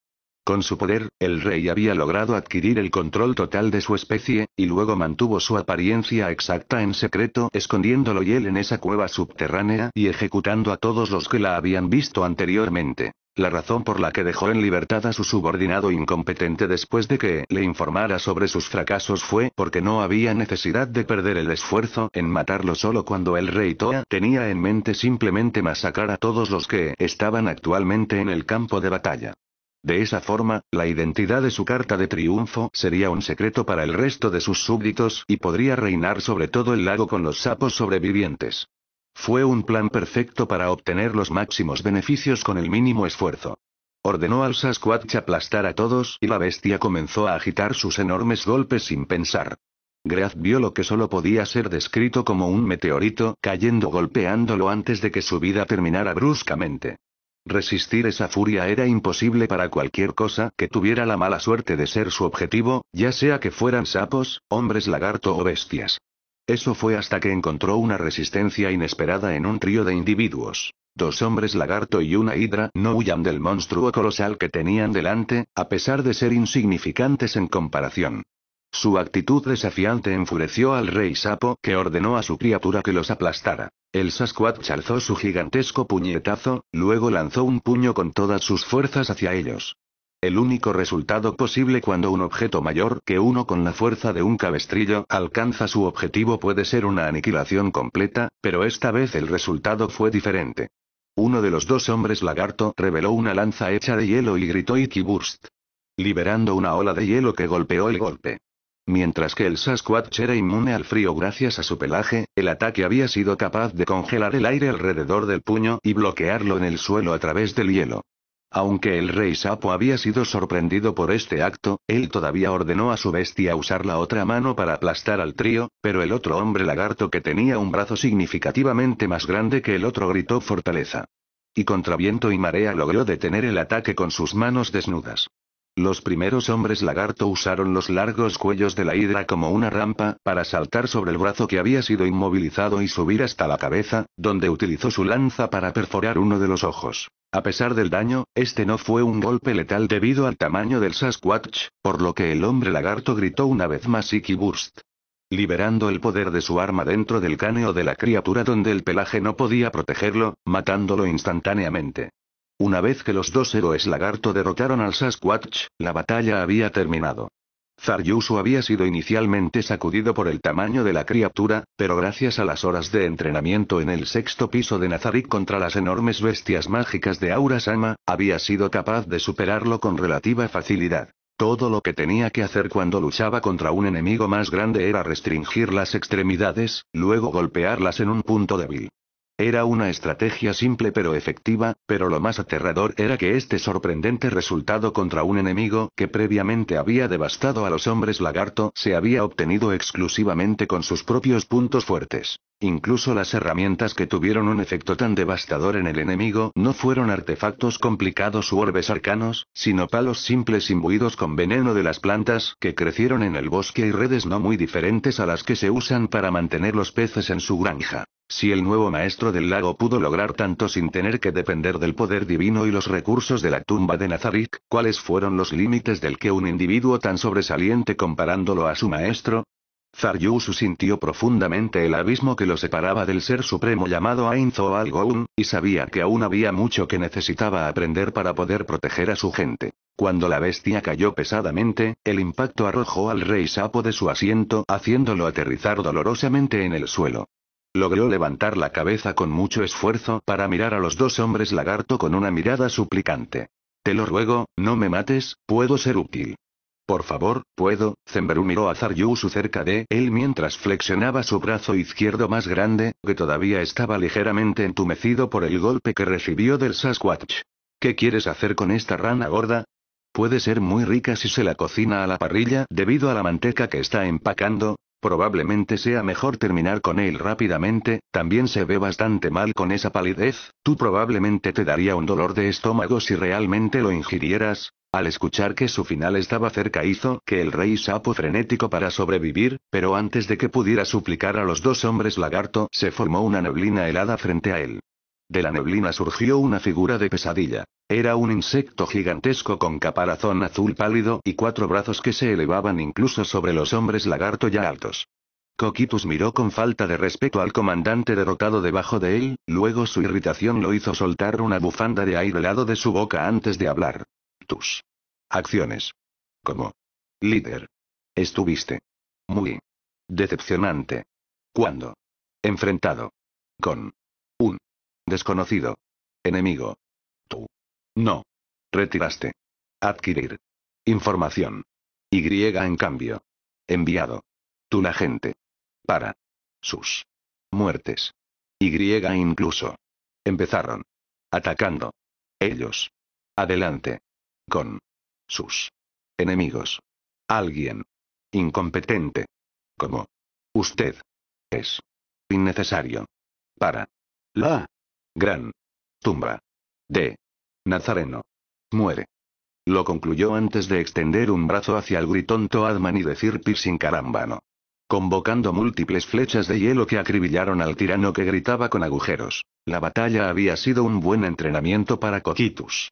Con su poder, el rey había logrado adquirir el control total de su especie, y luego mantuvo su apariencia exacta en secreto, escondiéndolo y él en esa cueva subterránea y ejecutando a todos los que la habían visto anteriormente. La razón por la que dejó en libertad a su subordinado incompetente después de que le informara sobre sus fracasos fue porque no había necesidad de perder el esfuerzo en matarlo solo cuando el rey Toa tenía en mente simplemente masacrar a todos los que estaban actualmente en el campo de batalla. De esa forma, la identidad de su carta de triunfo sería un secreto para el resto de sus súbditos y podría reinar sobre todo el lago con los sapos sobrevivientes. Fue un plan perfecto para obtener los máximos beneficios con el mínimo esfuerzo. Ordenó al Sasquatch aplastar a todos y la bestia comenzó a agitar sus enormes golpes sin pensar. Graz vio lo que solo podía ser descrito como un meteorito cayendo golpeándolo antes de que su vida terminara bruscamente. Resistir esa furia era imposible para cualquier cosa que tuviera la mala suerte de ser su objetivo, ya sea que fueran sapos, hombres lagarto o bestias. Eso fue hasta que encontró una resistencia inesperada en un trío de individuos. Dos hombres lagarto y una hidra no huyan del monstruo colosal que tenían delante, a pesar de ser insignificantes en comparación. Su actitud desafiante enfureció al rey sapo que ordenó a su criatura que los aplastara. El Sasquatch alzó su gigantesco puñetazo, luego lanzó un puño con todas sus fuerzas hacia ellos. El único resultado posible cuando un objeto mayor que uno con la fuerza de un cabestrillo alcanza su objetivo puede ser una aniquilación completa, pero esta vez el resultado fue diferente. Uno de los dos hombres lagarto reveló una lanza hecha de hielo y gritó Ikiburst. Liberando una ola de hielo que golpeó el golpe. Mientras que el Sasquatch era inmune al frío gracias a su pelaje, el ataque había sido capaz de congelar el aire alrededor del puño y bloquearlo en el suelo a través del hielo. Aunque el rey sapo había sido sorprendido por este acto, él todavía ordenó a su bestia usar la otra mano para aplastar al trío, pero el otro hombre lagarto que tenía un brazo significativamente más grande que el otro gritó fortaleza. Y contra viento y marea logró detener el ataque con sus manos desnudas. Los primeros hombres lagarto usaron los largos cuellos de la hidra como una rampa para saltar sobre el brazo que había sido inmovilizado y subir hasta la cabeza, donde utilizó su lanza para perforar uno de los ojos. A pesar del daño, este no fue un golpe letal debido al tamaño del Sasquatch, por lo que el hombre lagarto gritó una vez más Iki Burst. Liberando el poder de su arma dentro del cáneo de la criatura donde el pelaje no podía protegerlo, matándolo instantáneamente. Una vez que los dos héroes lagarto derrotaron al Sasquatch, la batalla había terminado. Zaryusu había sido inicialmente sacudido por el tamaño de la criatura, pero gracias a las horas de entrenamiento en el sexto piso de Nazarick contra las enormes bestias mágicas de Aurasama, había sido capaz de superarlo con relativa facilidad. Todo lo que tenía que hacer cuando luchaba contra un enemigo más grande era restringir las extremidades, luego golpearlas en un punto débil. Era una estrategia simple pero efectiva, pero lo más aterrador era que este sorprendente resultado contra un enemigo que previamente había devastado a los hombres lagarto se había obtenido exclusivamente con sus propios puntos fuertes. Incluso las herramientas que tuvieron un efecto tan devastador en el enemigo no fueron artefactos complicados u orbes arcanos, sino palos simples imbuidos con veneno de las plantas que crecieron en el bosque y redes no muy diferentes a las que se usan para mantener los peces en su granja. Si el nuevo maestro del lago pudo lograr tanto sin tener que depender del poder divino y los recursos de la tumba de Nazarick, ¿cuáles fueron los límites del que un individuo tan sobresaliente comparándolo a su maestro? Zaryu sintió profundamente el abismo que lo separaba del ser supremo llamado Ainzo Al Goun, y sabía que aún había mucho que necesitaba aprender para poder proteger a su gente. Cuando la bestia cayó pesadamente, el impacto arrojó al rey sapo de su asiento haciéndolo aterrizar dolorosamente en el suelo. Logró levantar la cabeza con mucho esfuerzo para mirar a los dos hombres lagarto con una mirada suplicante. Te lo ruego, no me mates, puedo ser útil. Por favor, ¿puedo? Zemberu miró a Zaryusu cerca de él mientras flexionaba su brazo izquierdo más grande, que todavía estaba ligeramente entumecido por el golpe que recibió del Sasquatch. ¿Qué quieres hacer con esta rana gorda? Puede ser muy rica si se la cocina a la parrilla debido a la manteca que está empacando. Probablemente sea mejor terminar con él rápidamente, también se ve bastante mal con esa palidez, tú probablemente te daría un dolor de estómago si realmente lo ingirieras, al escuchar que su final estaba cerca hizo que el rey sapo frenético para sobrevivir, pero antes de que pudiera suplicar a los dos hombres lagarto se formó una neblina helada frente a él. De la neblina surgió una figura de pesadilla. Era un insecto gigantesco con caparazón azul pálido y cuatro brazos que se elevaban incluso sobre los hombres lagarto ya altos. Coquitus miró con falta de respeto al comandante derrotado debajo de él, luego su irritación lo hizo soltar una bufanda de aire helado de su boca antes de hablar tus acciones. Como líder. Estuviste muy decepcionante. Cuando enfrentado con un desconocido enemigo, tú no retiraste adquirir información. Y en cambio enviado tu gente para sus muertes. Y incluso empezaron atacando ellos. Adelante con sus enemigos. Alguien incompetente como usted es innecesario para la gran tumba de Nazareno. Muere. Lo concluyó antes de extender un brazo hacia el gritón Toadman y decir piercing carambano. Convocando múltiples flechas de hielo que acribillaron al tirano que gritaba con agujeros. La batalla había sido un buen entrenamiento para Coquitus.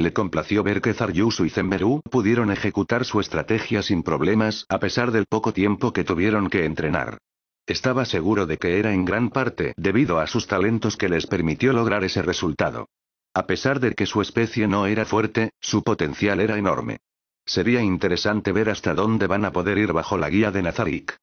Le complació ver que Zaryusu y Zemberu pudieron ejecutar su estrategia sin problemas a pesar del poco tiempo que tuvieron que entrenar. Estaba seguro de que era en gran parte debido a sus talentos que les permitió lograr ese resultado. A pesar de que su especie no era fuerte, su potencial era enorme. Sería interesante ver hasta dónde van a poder ir bajo la guía de Nazarick.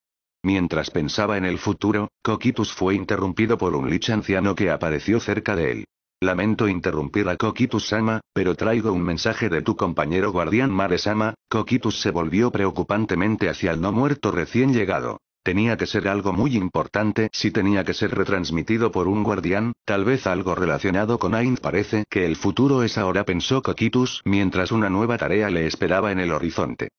Mientras pensaba en el futuro, Coquitus fue interrumpido por un lich anciano que apareció cerca de él. Lamento interrumpir a kokitus sama pero traigo un mensaje de tu compañero guardián Mare-sama. Kokitus se volvió preocupantemente hacia el no muerto recién llegado. Tenía que ser algo muy importante si tenía que ser retransmitido por un guardián, tal vez algo relacionado con Ain. Parece que el futuro es ahora pensó Coquitus mientras una nueva tarea le esperaba en el horizonte.